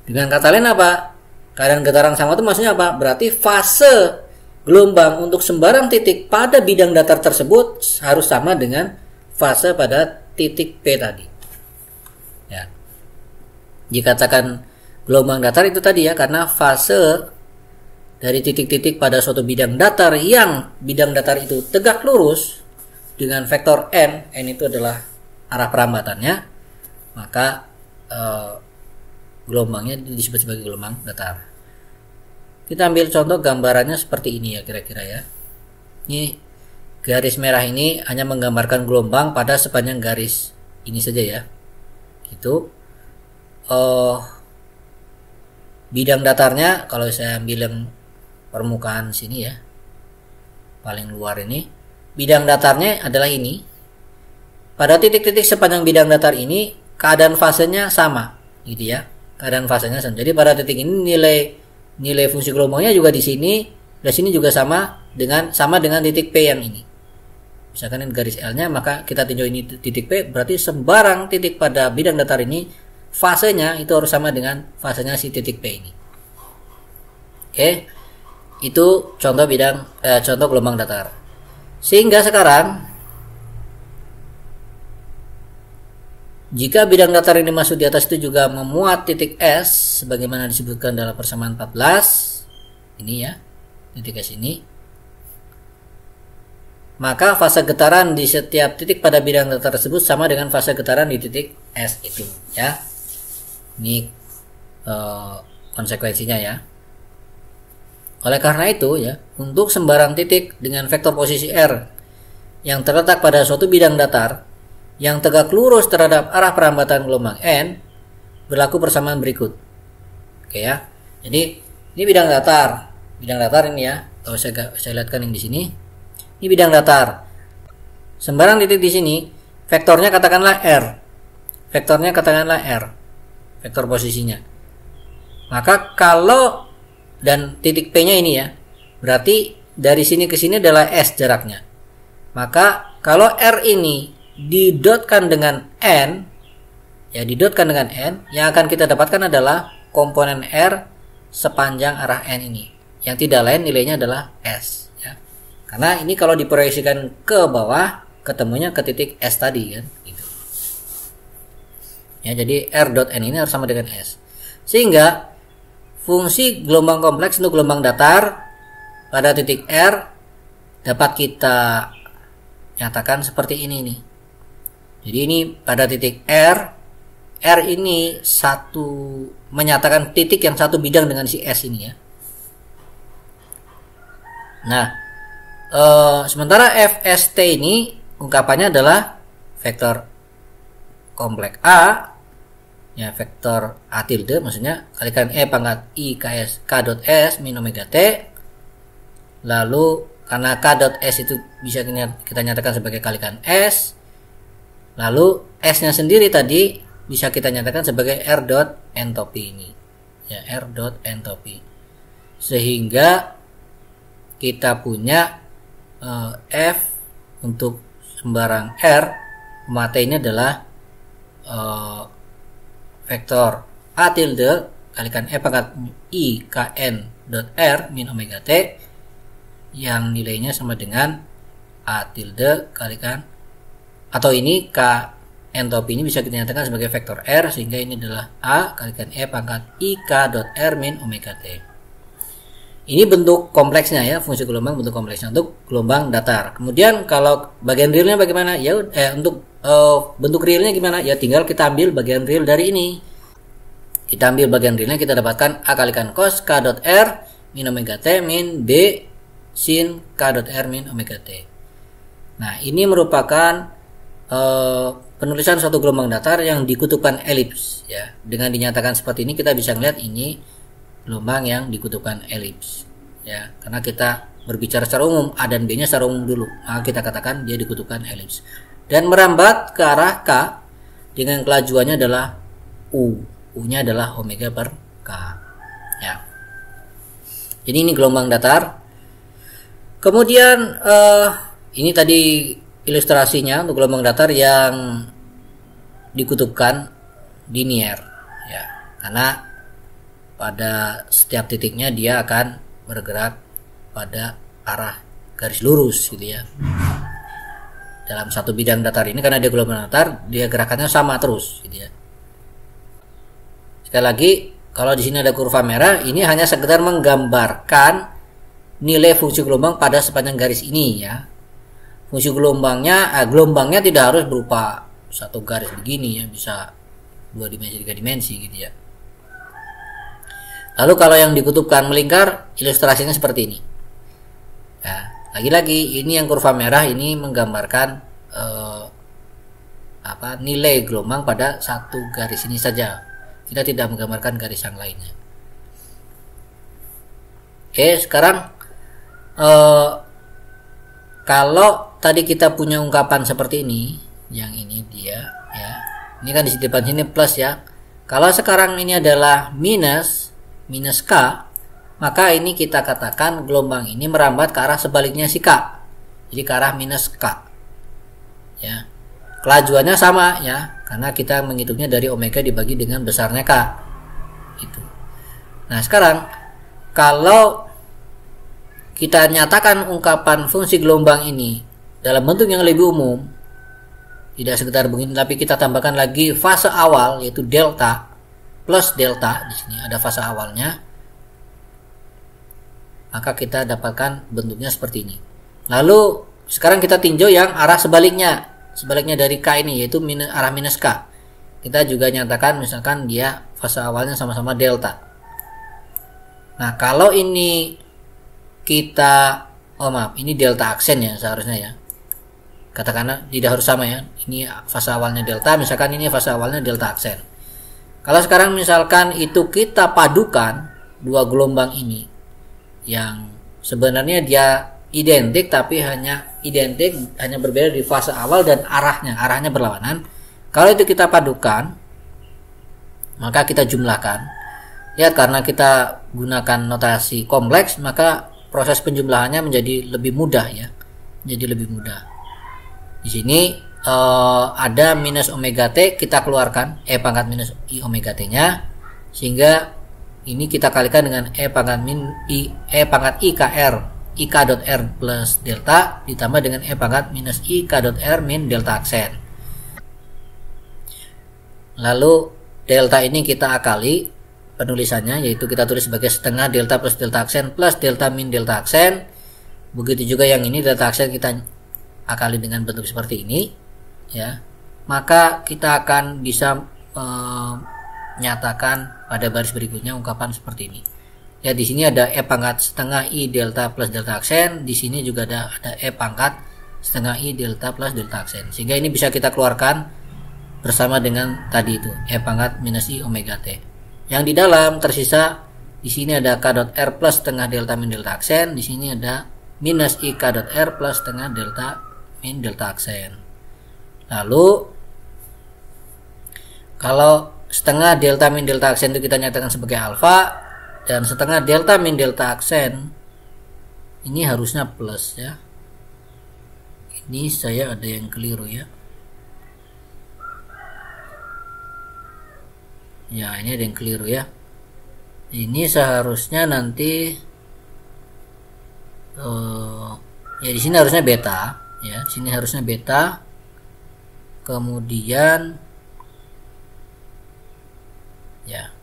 dengan kata lain apa keadaan getaran sama itu maksudnya apa berarti fase gelombang untuk sembarang titik pada bidang datar tersebut harus sama dengan fase pada titik P tadi ya dikatakan gelombang datar itu tadi ya karena fase dari titik-titik pada suatu bidang datar yang bidang datar itu tegak lurus dengan vektor n n itu adalah arah perambatannya maka e, gelombangnya disebut sebagai gelombang datar kita ambil contoh gambarannya seperti ini ya kira-kira ya ini garis merah ini hanya menggambarkan gelombang pada sepanjang garis ini saja ya gitu eh, bidang datarnya kalau saya ambil yang permukaan sini ya paling luar ini Bidang datarnya adalah ini. Pada titik-titik sepanjang bidang datar ini, keadaan fasenya sama, gitu ya. Keadaan fasenya sama. Jadi pada titik ini nilai nilai fungsi gelombangnya juga di sini, di sini juga sama dengan sama dengan titik P yang ini. Misalkan ini garis L-nya, maka kita tinjau ini titik P, berarti sembarang titik pada bidang datar ini fasenya itu harus sama dengan fasenya si titik P ini. Oke. Itu contoh bidang eh, contoh gelombang datar. Sehingga sekarang Jika bidang datar ini masuk di atas itu juga memuat titik S sebagaimana disebutkan dalam persamaan 14 ini ya, titik S ini. Maka fase getaran di setiap titik pada bidang datar tersebut sama dengan fase getaran di titik S itu ya. Ini e, konsekuensinya ya. Oleh karena itu, ya, untuk sembarang titik dengan vektor posisi R yang terletak pada suatu bidang datar yang tegak lurus terhadap arah perambatan gelombang N berlaku persamaan berikut. Oke ya. Jadi, ini bidang datar. Bidang datar ini ya. Kalau saya saya lihatkan yang di sini. Ini bidang datar. Sembarang titik di sini, vektornya katakanlah R. Vektornya katakanlah R. Vektor posisinya. Maka kalau dan titik P-nya ini ya. Berarti dari sini ke sini adalah S jaraknya. Maka kalau R ini didotkan dengan N, ya didotkan dengan N, yang akan kita dapatkan adalah komponen R sepanjang arah N ini. Yang tidak lain nilainya adalah S. Ya. Karena ini kalau diproyeksikan ke bawah, ketemunya ke titik S tadi kan. Gitu. Ya, jadi R.N ini harus sama dengan S. Sehingga Fungsi gelombang kompleks untuk gelombang datar pada titik R dapat kita nyatakan seperti ini nih. Jadi ini pada titik R, R ini satu menyatakan titik yang satu bidang dengan si S ini ya. Nah, e, sementara FST ini ungkapannya adalah vektor kompleks A ya vektor A tilde maksudnya kalikan E pangkat I s K dot S min omega T lalu karena K dot S itu bisa kita nyatakan sebagai kalikan S lalu S nya sendiri tadi bisa kita nyatakan sebagai R dot entropi ini ya R dot entropi sehingga kita punya uh, F untuk sembarang R matanya adalah uh, vektor A tilde kalikan E pangkat I KN dot R min omega T yang nilainya sama dengan A tilde kalikan atau ini K entropi ini bisa kita nyatakan sebagai vektor R sehingga ini adalah A kalikan E pangkat IK dot R min omega T. Ini bentuk kompleksnya ya, fungsi gelombang bentuk kompleksnya untuk gelombang datar. Kemudian kalau bagian realnya bagaimana? Ya eh, untuk uh, bentuk realnya gimana? Ya tinggal kita ambil bagian real dari ini. Kita ambil bagian realnya kita dapatkan A kalikan cos K dot R min omega T min B sin K dot R min omega T. Nah ini merupakan uh, penulisan suatu gelombang datar yang dikutukan elips ya. Dengan dinyatakan seperti ini kita bisa melihat ini gelombang yang dikutukan elips ya karena kita berbicara secara umum A dan B-nya secara umum dulu maka kita katakan dia dikutukan elips dan merambat ke arah K dengan kelajuannya adalah U U-nya adalah omega per K ya jadi ini gelombang datar kemudian eh, ini tadi ilustrasinya untuk gelombang datar yang dikutubkan linear ya karena pada setiap titiknya dia akan bergerak pada arah garis lurus gitu ya dalam satu bidang datar ini karena dia gelombang datar dia gerakannya sama terus gitu ya sekali lagi kalau di sini ada kurva merah ini hanya sekedar menggambarkan nilai fungsi gelombang pada sepanjang garis ini ya fungsi gelombangnya eh, gelombangnya tidak harus berupa satu garis begini ya bisa dua dimensi tiga dimensi gitu ya Lalu kalau yang dikutubkan melingkar, ilustrasinya seperti ini. Nah, lagi-lagi ini yang kurva merah ini menggambarkan eh, apa nilai gelombang pada satu garis ini saja. Kita tidak menggambarkan garis yang lainnya. Oke, sekarang eh, kalau tadi kita punya ungkapan seperti ini, yang ini dia ya. Ini kan di depan sini plus ya. Kalau sekarang ini adalah minus, minus K, maka ini kita katakan gelombang ini merambat ke arah sebaliknya si K. Jadi ke arah minus K. Ya. Kelajuannya sama ya, karena kita menghitungnya dari omega dibagi dengan besarnya K. itu Nah, sekarang kalau kita nyatakan ungkapan fungsi gelombang ini dalam bentuk yang lebih umum, tidak sekedar begini, tapi kita tambahkan lagi fase awal yaitu delta plus delta di sini ada fase awalnya maka kita dapatkan bentuknya seperti ini lalu sekarang kita tinjau yang arah sebaliknya sebaliknya dari K ini yaitu minus, arah minus K kita juga nyatakan misalkan dia fase awalnya sama-sama delta nah kalau ini kita oh maaf ini delta aksen ya seharusnya ya katakanlah tidak harus sama ya ini fase awalnya delta misalkan ini fase awalnya delta aksen kalau sekarang misalkan itu kita padukan dua gelombang ini yang sebenarnya dia identik tapi hanya identik hanya berbeda di fase awal dan arahnya arahnya berlawanan kalau itu kita padukan maka kita jumlahkan ya karena kita gunakan notasi kompleks maka proses penjumlahannya menjadi lebih mudah ya jadi lebih mudah di sini uh, ada minus omega t kita keluarkan e pangkat minus i omega t nya sehingga ini kita kalikan dengan e pangkat min i e pangkat i kr i k dot r plus delta ditambah dengan e pangkat minus i k dot r min delta aksen lalu delta ini kita akali penulisannya yaitu kita tulis sebagai setengah delta plus delta aksen plus delta min delta aksen begitu juga yang ini delta aksen kita akali dengan bentuk seperti ini ya maka kita akan bisa e, nyatakan pada baris berikutnya ungkapan seperti ini ya di sini ada e pangkat setengah i delta plus delta aksen di sini juga ada ada e pangkat setengah i delta plus delta aksen sehingga ini bisa kita keluarkan bersama dengan tadi itu e pangkat minus i omega t yang di dalam tersisa di sini ada k dot r plus setengah delta min delta aksen di sini ada minus i k dot r plus setengah delta min delta aksen Lalu kalau setengah delta min delta aksen itu kita nyatakan sebagai alfa dan setengah delta min delta aksen ini harusnya plus ya. Ini saya ada yang keliru ya. Ya, ini ada yang keliru ya. Ini seharusnya nanti uh, ya di sini harusnya beta ya, di sini harusnya beta kemudian ya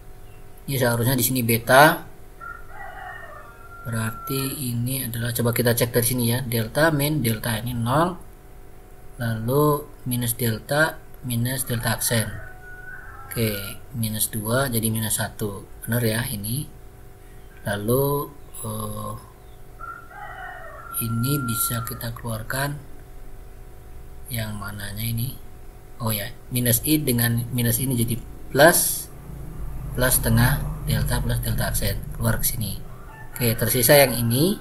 ini seharusnya di sini beta berarti ini adalah coba kita cek dari sini ya delta min delta ini nol lalu minus delta minus delta aksen oke minus 2 jadi minus 1 benar ya ini lalu uh, ini bisa kita keluarkan yang mananya ini oh ya minus i dengan minus ini jadi plus plus tengah delta plus delta aksen keluar ke sini oke tersisa yang ini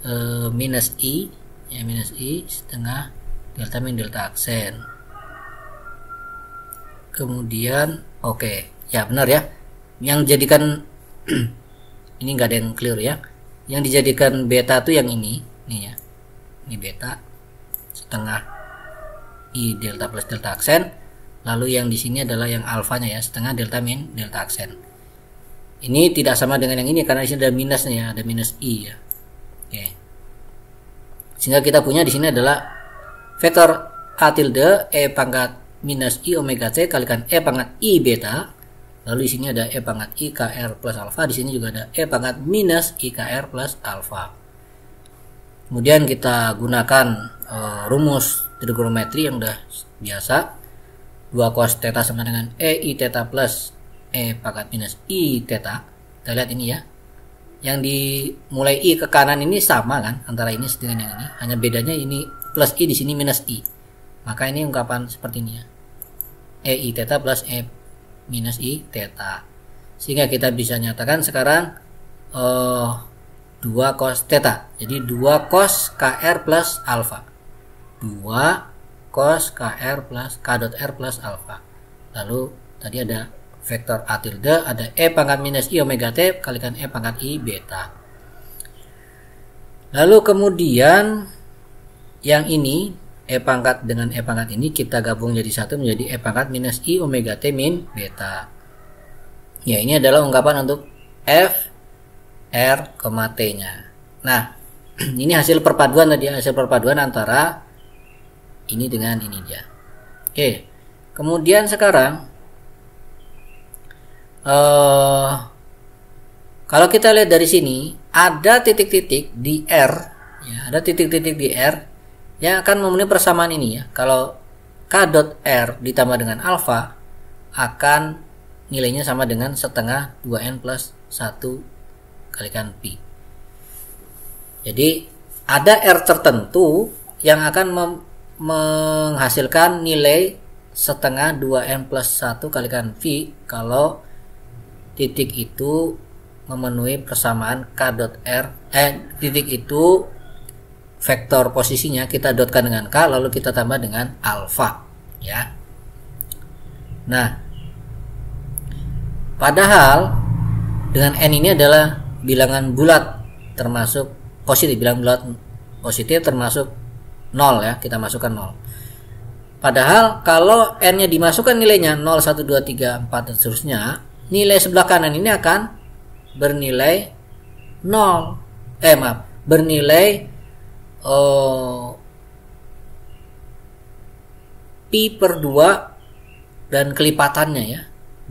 e, minus i ya minus i setengah delta min delta aksen kemudian oke okay. ya benar ya yang jadikan ini nggak ada yang clear ya yang dijadikan beta tuh yang ini nih ya ini beta setengah i delta plus delta aksen lalu yang di sini adalah yang alfanya ya setengah delta min delta aksen ini tidak sama dengan yang ini karena di sini ada minusnya ya ada minus i ya oke sehingga kita punya di sini adalah vektor a tilde e pangkat minus i omega c kalikan e pangkat i beta lalu di sini ada e pangkat i kr plus alfa di sini juga ada e pangkat minus i kr plus alfa kemudian kita gunakan uh, rumus trigonometri yang udah biasa 2 cos theta sama dengan e i theta plus e pangkat minus i theta kita lihat ini ya yang dimulai i ke kanan ini sama kan antara ini dengan yang ini hanya bedanya ini plus i di sini minus i maka ini ungkapan seperti ini ya e i theta plus e minus i theta sehingga kita bisa nyatakan sekarang uh, eh, 2 cos theta jadi 2 cos kr plus alpha 2 cos KR plus K dot R plus alpha Lalu tadi ada vektor A tilde, ada E pangkat minus I omega T kalikan E pangkat I beta. Lalu kemudian yang ini E pangkat dengan E pangkat ini kita gabung jadi satu menjadi E pangkat minus I omega T min beta. Ya ini adalah ungkapan untuk F R, T nya. Nah ini hasil perpaduan tadi hasil perpaduan antara ini dengan ini dia oke kemudian sekarang uh, kalau kita lihat dari sini ada titik-titik di R ya ada titik-titik di R yang akan memenuhi persamaan ini ya kalau K dot R ditambah dengan alfa akan nilainya sama dengan setengah 2N plus 1 kalikan Pi. Jadi ada R tertentu yang akan menghasilkan nilai setengah 2n plus 1 kalikan V kalau titik itu memenuhi persamaan K dot R eh, titik itu vektor posisinya kita dotkan dengan K lalu kita tambah dengan alfa ya nah padahal dengan N ini adalah bilangan bulat termasuk positif bilangan bulat positif termasuk 0 ya kita masukkan 0 padahal kalau n nya dimasukkan nilainya 0 1 2 3 4 dan seterusnya nilai sebelah kanan ini akan bernilai 0 eh maaf bernilai oh, pi per 2 dan kelipatannya ya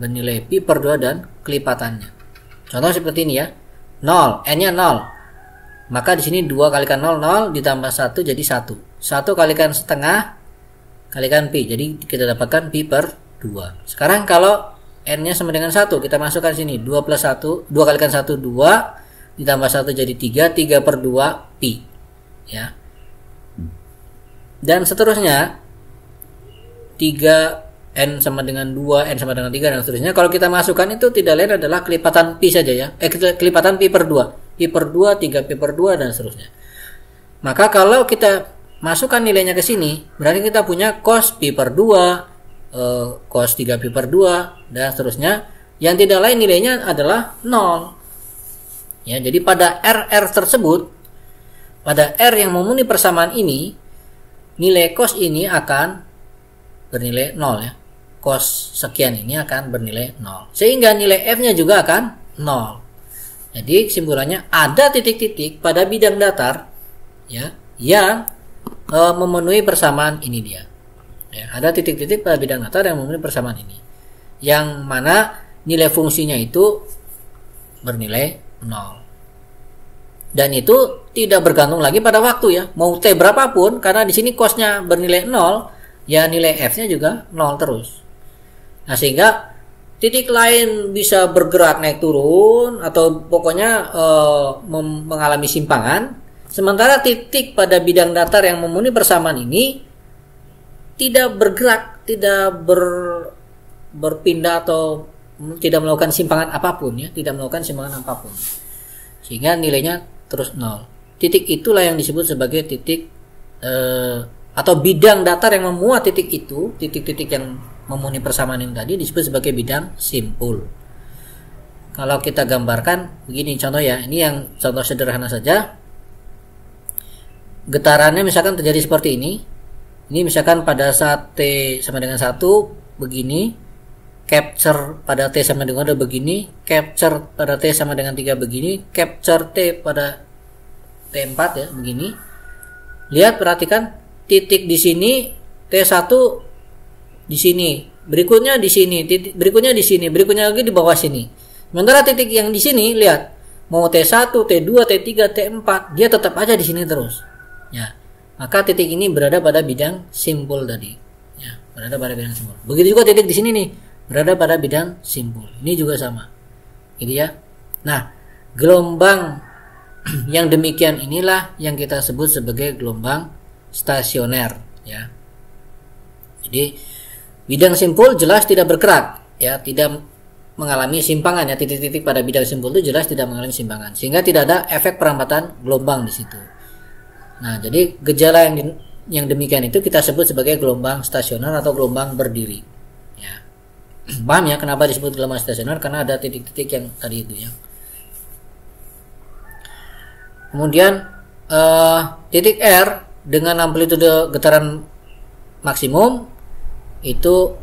bernilai pi per 2 dan kelipatannya contoh seperti ini ya 0 n nya 0 maka di sini 2 kalikan 0 0 ditambah 1 jadi 1 1 kalikan setengah kalikan pi. Jadi kita dapatkan pi per 2. Sekarang kalau n-nya sama dengan 1, kita masukkan sini 2 plus 1, 2 kalikan 1 2 ditambah 1 jadi 3, 3 per 2 pi. Ya. Dan seterusnya 3 n sama dengan 2, n sama dengan 3 dan seterusnya. Kalau kita masukkan itu tidak lain adalah kelipatan pi saja ya. Eh kelipatan pi per 2. Pi per 2, 3 pi per 2 dan seterusnya. Maka kalau kita masukkan nilainya ke sini, berarti kita punya cos pi per 2, e, cos 3 pi per 2, dan seterusnya. Yang tidak lain nilainya adalah 0. Ya, jadi pada RR tersebut, pada R yang memenuhi persamaan ini, nilai cos ini akan bernilai 0 ya. Cos sekian ini akan bernilai 0. Sehingga nilai F-nya juga akan 0. Jadi kesimpulannya ada titik-titik pada bidang datar ya yang Eh, memenuhi persamaan ini dia. Ya, ada titik-titik pada bidang datar yang memenuhi persamaan ini. Yang mana nilai fungsinya itu bernilai 0. Dan itu tidak bergantung lagi pada waktu ya. Mau T berapapun karena di sini kosnya bernilai 0, ya nilai F-nya juga 0 terus. Nah, sehingga titik lain bisa bergerak naik turun atau pokoknya e, mengalami simpangan Sementara titik pada bidang datar yang memenuhi persamaan ini tidak bergerak, tidak ber, berpindah atau tidak melakukan simpangan apapun ya, tidak melakukan simpangan apapun. Sehingga nilainya terus nol. Titik itulah yang disebut sebagai titik eh, atau bidang datar yang memuat titik itu, titik-titik yang memenuhi persamaan yang tadi disebut sebagai bidang simpul. Kalau kita gambarkan begini contoh ya, ini yang contoh sederhana saja getarannya misalkan terjadi seperti ini ini misalkan pada saat T sama dengan 1 begini capture pada T sama dengan 2 begini capture pada T sama dengan 3 begini capture T pada T4 ya begini lihat perhatikan titik di sini T1 di sini berikutnya di sini titik berikutnya di sini berikutnya lagi di bawah sini sementara titik yang di sini lihat mau T1 T2 T3 T4 dia tetap aja di sini terus ya maka titik ini berada pada bidang simpul tadi ya berada pada bidang simpul begitu juga titik di sini nih berada pada bidang simpul ini juga sama gitu ya nah gelombang yang demikian inilah yang kita sebut sebagai gelombang stasioner ya jadi bidang simpul jelas tidak bergerak ya tidak mengalami simpangan ya titik-titik pada bidang simpul itu jelas tidak mengalami simpangan sehingga tidak ada efek perambatan gelombang di situ Nah, jadi gejala yang yang demikian itu kita sebut sebagai gelombang stasioner atau gelombang berdiri. Ya. Paham ya kenapa disebut gelombang stasioner? Karena ada titik-titik yang tadi itu ya. Kemudian uh, titik R dengan amplitude getaran maksimum itu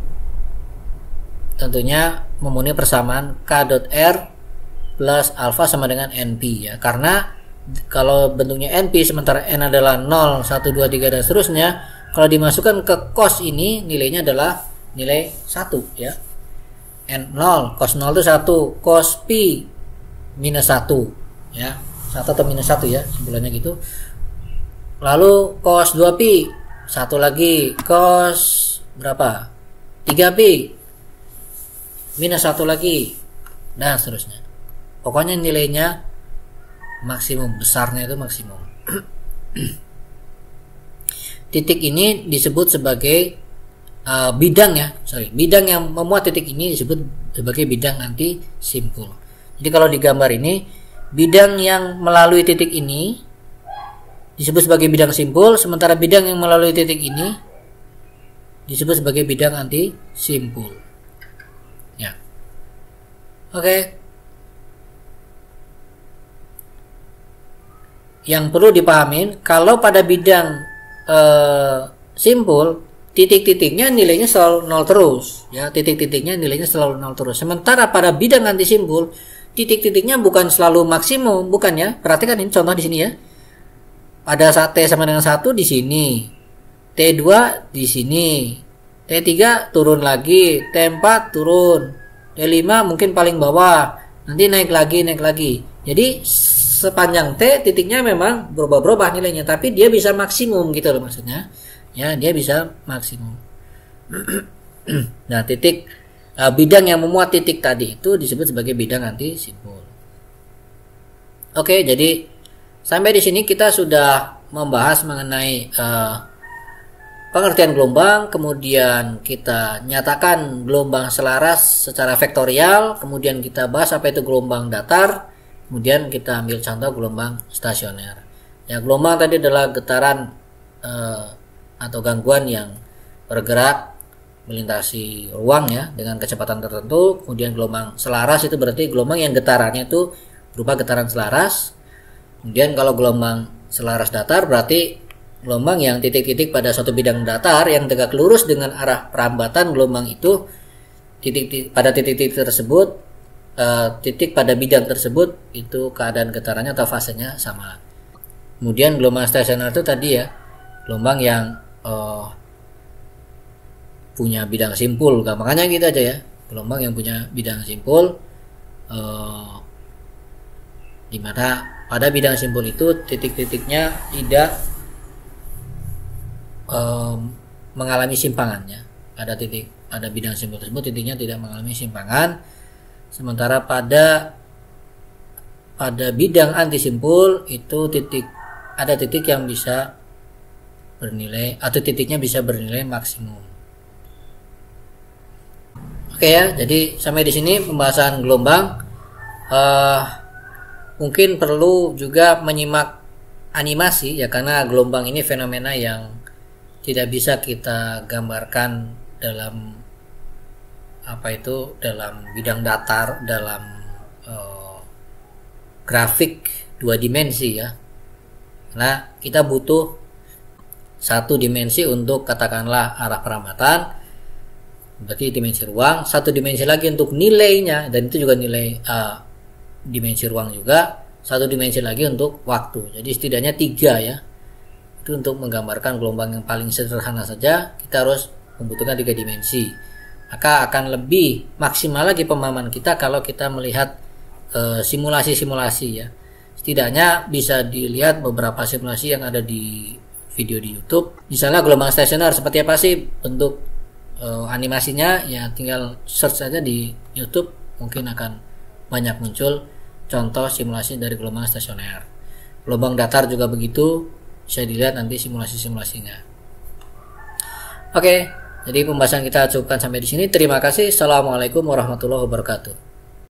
tentunya memenuhi persamaan K.R plus alpha sama dengan NP ya karena kalau bentuknya NP sementara N adalah 0, 1, 2, 3 dan seterusnya kalau dimasukkan ke cos ini nilainya adalah nilai 1 ya N 0 cos 0 itu 1 cos P minus 1 ya 1 atau minus 1 ya simpulannya gitu lalu cos 2P satu lagi cos berapa 3P minus satu lagi dan seterusnya pokoknya nilainya maksimum besarnya itu maksimum titik ini disebut sebagai uh, bidang ya sorry bidang yang memuat titik ini disebut sebagai bidang anti simpul jadi kalau di gambar ini bidang yang melalui titik ini disebut sebagai bidang simpul sementara bidang yang melalui titik ini disebut sebagai bidang anti simpul ya oke okay. yang perlu dipahami, kalau pada bidang eh, simpul titik-titiknya nilainya selalu nol terus ya titik-titiknya nilainya selalu nol terus sementara pada bidang anti simpul titik-titiknya bukan selalu maksimum bukan ya perhatikan ini contoh di sini ya pada saat t sama dengan satu di sini t2 di sini t3 turun lagi t4 turun t5 mungkin paling bawah nanti naik lagi naik lagi jadi sepanjang T titiknya memang berubah-berubah nilainya tapi dia bisa maksimum gitu loh maksudnya ya dia bisa maksimum nah titik uh, bidang yang memuat titik tadi itu disebut sebagai bidang anti simbol oke jadi sampai di sini kita sudah membahas mengenai uh, pengertian gelombang, kemudian kita nyatakan gelombang selaras secara vektorial, kemudian kita bahas apa itu gelombang datar, Kemudian kita ambil contoh gelombang stasioner. Ya, gelombang tadi adalah getaran eh, atau gangguan yang bergerak melintasi ruang ya dengan kecepatan tertentu. Kemudian gelombang selaras itu berarti gelombang yang getarannya itu berupa getaran selaras. Kemudian kalau gelombang selaras datar berarti gelombang yang titik-titik pada suatu bidang datar yang tegak lurus dengan arah perambatan gelombang itu titik, -titik pada titik-titik tersebut e, titik pada bidang tersebut itu keadaan getarannya atau fasenya sama. Kemudian gelombang stasioner itu tadi ya gelombang yang e, punya bidang simpul, gampangnya gitu aja ya. Gelombang yang punya bidang simpul e, eh, dimana pada bidang simpul itu titik-titiknya tidak e, mengalami simpangannya. Ada titik pada bidang simpul tersebut titiknya tidak mengalami simpangan Sementara pada pada bidang anti simpul itu titik ada titik yang bisa bernilai atau titiknya bisa bernilai maksimum. Oke ya, jadi sampai di sini pembahasan gelombang. Uh, mungkin perlu juga menyimak animasi ya karena gelombang ini fenomena yang tidak bisa kita gambarkan dalam apa itu dalam bidang datar dalam uh, grafik dua dimensi ya nah kita butuh satu dimensi untuk katakanlah arah perambatan berarti dimensi ruang satu dimensi lagi untuk nilainya dan itu juga nilai uh, dimensi ruang juga satu dimensi lagi untuk waktu jadi setidaknya tiga ya itu untuk menggambarkan gelombang yang paling sederhana saja kita harus membutuhkan tiga dimensi maka akan lebih maksimal lagi pemahaman kita kalau kita melihat eh, simulasi-simulasi e, ya. Setidaknya bisa dilihat beberapa simulasi yang ada di video di YouTube. Misalnya gelombang stasioner seperti apa sih bentuk e, animasinya? Ya tinggal search saja di YouTube mungkin akan banyak muncul contoh simulasi dari gelombang stasioner. Gelombang datar juga begitu, Saya dilihat nanti simulasi-simulasinya. Oke, okay. Jadi pembahasan kita cukupkan sampai di sini. Terima kasih. Assalamualaikum warahmatullahi wabarakatuh.